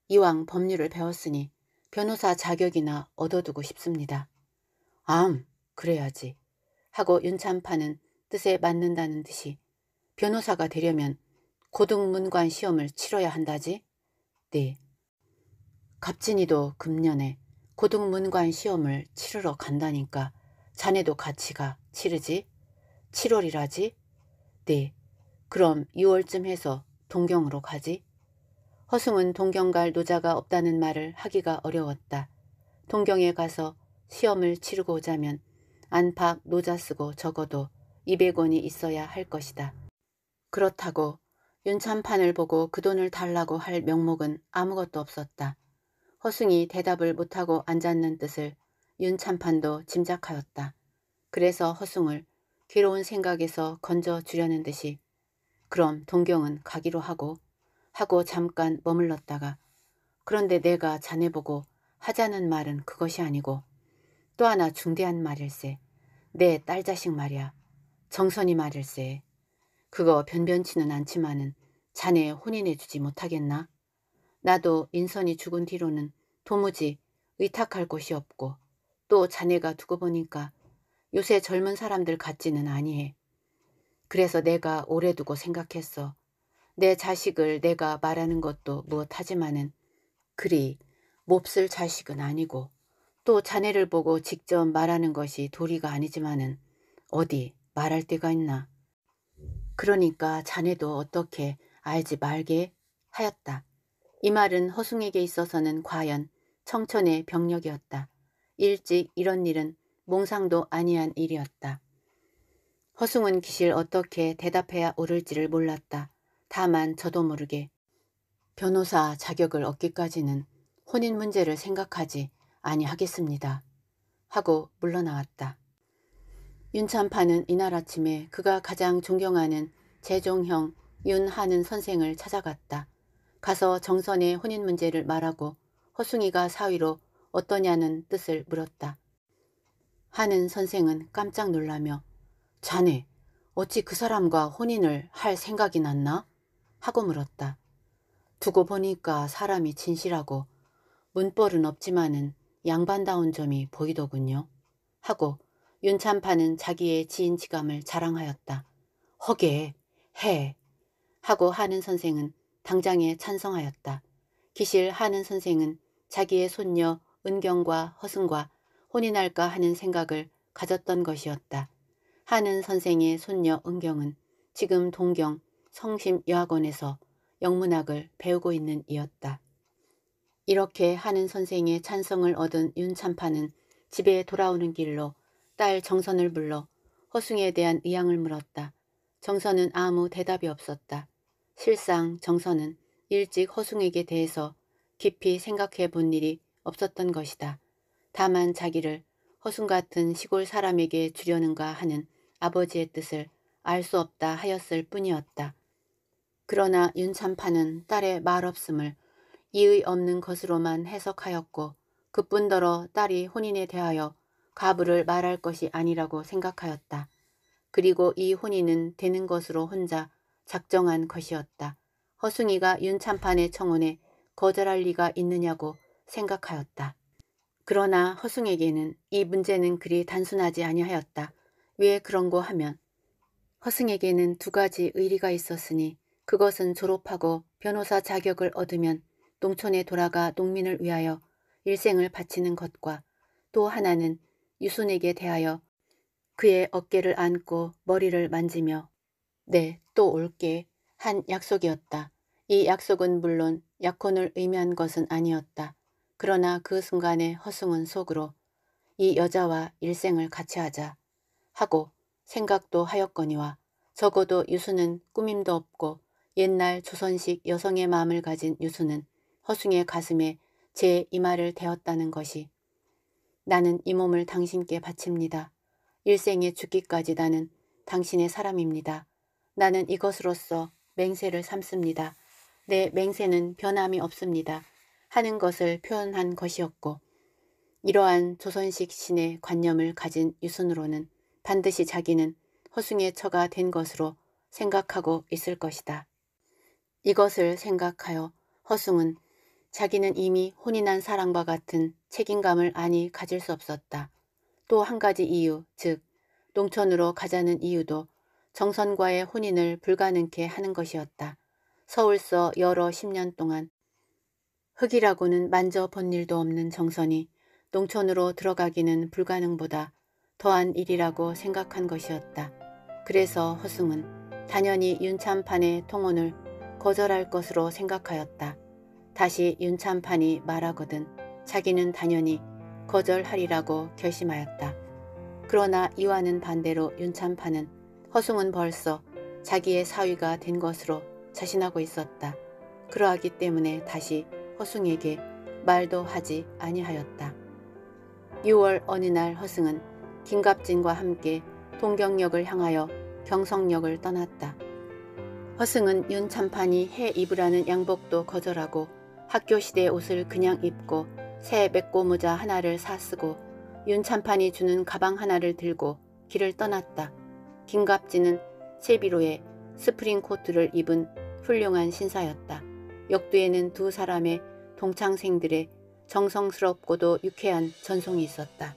이왕 법률을 배웠으니 변호사 자격이나 얻어두고 싶습니다. 암, 그래야지. 하고 윤찬파는 뜻에 맞는다는 듯이 변호사가 되려면 고등문관 시험을 치러야 한다지? 네. 갑진이도 금년에 고등문관 시험을 치르러 간다니까 자네도 같이 가 치르지? 7월이라지? 네. 그럼 6월쯤 해서 동경으로 가지? 허승은 동경 갈 노자가 없다는 말을 하기가 어려웠다. 동경에 가서 시험을 치르고 오자면 안팎 노자 쓰고 적어도 200원이 있어야 할 것이다. 그렇다고 윤찬판을 보고 그 돈을 달라고 할 명목은 아무것도 없었다. 허승이 대답을 못하고 앉았는 뜻을 윤찬판도 짐작하였다. 그래서 허승을 괴로운 생각에서 건져 주려는 듯이 그럼 동경은 가기로 하고 하고 잠깐 머물렀다가 그런데 내가 자네 보고 하자는 말은 그것이 아니고 또 하나 중대한 말일세. 내 딸 자식 말이야. 정선이 말일세. 그거 변변치는 않지만은 자네 혼인해주지 못하겠나? 나도 인선이 죽은 뒤로는 도무지 의탁할 곳이 없고 또 자네가 두고 보니까 요새 젊은 사람들 같지는 아니해. 그래서 내가 오래 두고 생각했어. 내 자식을 내가 말하는 것도 무엇하지만은 그리 몹쓸 자식은 아니고 또 자네를 보고 직접 말하는 것이 도리가 아니지만은 어디 말할 데가 있나. 그러니까 자네도 어떻게 알지 말게 하였다. 이 말은 허숭에게 있어서는 과연 청천의 병력이었다. 일찍 이런 일은 몽상도 아니한 일이었다. 허숭은 기실 어떻게 대답해야 오를지를 몰랐다. 다만 저도 모르게 변호사 자격을 얻기까지는 혼인 문제를 생각하지 아니하겠습니다. 하고 물러나왔다. 윤찬파는 이날 아침에 그가 가장 존경하는 재종형 윤하는 선생을 찾아갔다. 가서 정선의 혼인 문제를 말하고 허숭이가 사위로 어떠냐는 뜻을 물었다. 하는 선생은 깜짝 놀라며 자네 어찌 그 사람과 혼인을 할 생각이 났나? 하고 물었다. 두고 보니까 사람이 진실하고 문벌은 없지만은 양반다운 점이 보이더군요. 하고 윤찬파는 자기의 지인지감을 자랑하였다. 허게, 해. 하고 하는 선생은 당장에 찬성하였다. 기실 하는 선생은 자기의 손녀 은경과 허승과 혼인할까 하는 생각을 가졌던 것이었다. 하는 선생의 손녀 은경은 지금 동경 성심여학원에서 영문학을 배우고 있는 이였다. 이렇게 하는 선생의 찬성을 얻은 윤찬파는 집에 돌아오는 길로 딸 정선을 불러 허숭에 대한 의향을 물었다. 정선은 아무 대답이 없었다. 실상 정선은 일찍 허숭에게 대해서 깊이 생각해 본 일이 없었던 것이다. 다만 자기를 허숭 같은 시골 사람에게 주려는가 하는 아버지의 뜻을 알 수 없다 하였을 뿐이었다. 그러나 윤찬파는 딸의 말없음을 이의 없는 것으로만 해석하였고 그뿐더러 딸이 혼인에 대하여 가부를 말할 것이 아니라고 생각하였다. 그리고 이 혼인은 되는 것으로 혼자 작정한 것이었다. 허승이가 윤찬판의 청혼에 거절할 리가 있느냐고 생각하였다. 그러나 허승에게는 이 문제는 그리 단순하지 아니하였다. 왜 그런고 하면 허승에게는 두 가지 의리가 있었으니 그것은 졸업하고 변호사 자격을 얻으면 농촌에 돌아가 농민을 위하여 일생을 바치는 것과 또 하나는 유순에게 대하여 그의 어깨를 안고 머리를 만지며 네, 또 올게 한 약속이었다. 이 약속은 물론 약혼을 의미한 것은 아니었다. 그러나 그 순간에 허승은 속으로 이 여자와 일생을 같이 하자 하고 생각도 하였거니와 적어도 유수는 꾸밈도 없고 옛날 조선식 여성의 마음을 가진 유수는 허숭의 가슴에 제 이마를 대었다는 것이 나는 이 몸을 당신께 바칩니다. 일생에 죽기까지 나는 당신의 사람입니다. 나는 이것으로써 맹세를 삼습니다. 내 맹세는 변함이 없습니다. 하는 것을 표현한 것이었고 이러한 조선식 신의 관념을 가진 유순으로는 반드시 자기는 허숭의 처가 된 것으로 생각하고 있을 것이다. 이것을 생각하여 허숭은 자기는 이미 혼인한 사랑과 같은 책임감을 아니 가질 수 없었다. 또 한 가지 이유, 즉 농촌으로 가자는 이유도 정선과의 혼인을 불가능케 하는 것이었다. 서울서 여러 십 년 동안 흙이라고는 만져 본 일도 없는 정선이 농촌으로 들어가기는 불가능보다 더한 일이라고 생각한 것이었다. 그래서 허승은 당연히 윤참판의 통혼을 거절할 것으로 생각하였다. 다시 윤찬판이 말하거든 자기는 당연히 거절하리라고 결심하였다. 그러나 이와는 반대로 윤찬판은 허승은 벌써 자기의 사위가 된 것으로 자신하고 있었다. 그러하기 때문에 다시 허승에게 말도 하지 아니하였다. 6월 어느 날 허승은 김갑진과 함께 동경역을 향하여 경성역을 떠났다. 허승은 윤참판이 해 입으라는 양복도 거절하고 학교 시대 옷을 그냥 입고 새 맥고모자 하나를 사쓰고 윤참판이 주는 가방 하나를 들고 길을 떠났다. 김갑진은 실비로의 스프링 코트를 입은 훌륭한 신사였다. 역두에는 두 사람의 동창생들의 정성스럽고도 유쾌한 전송이 있었다.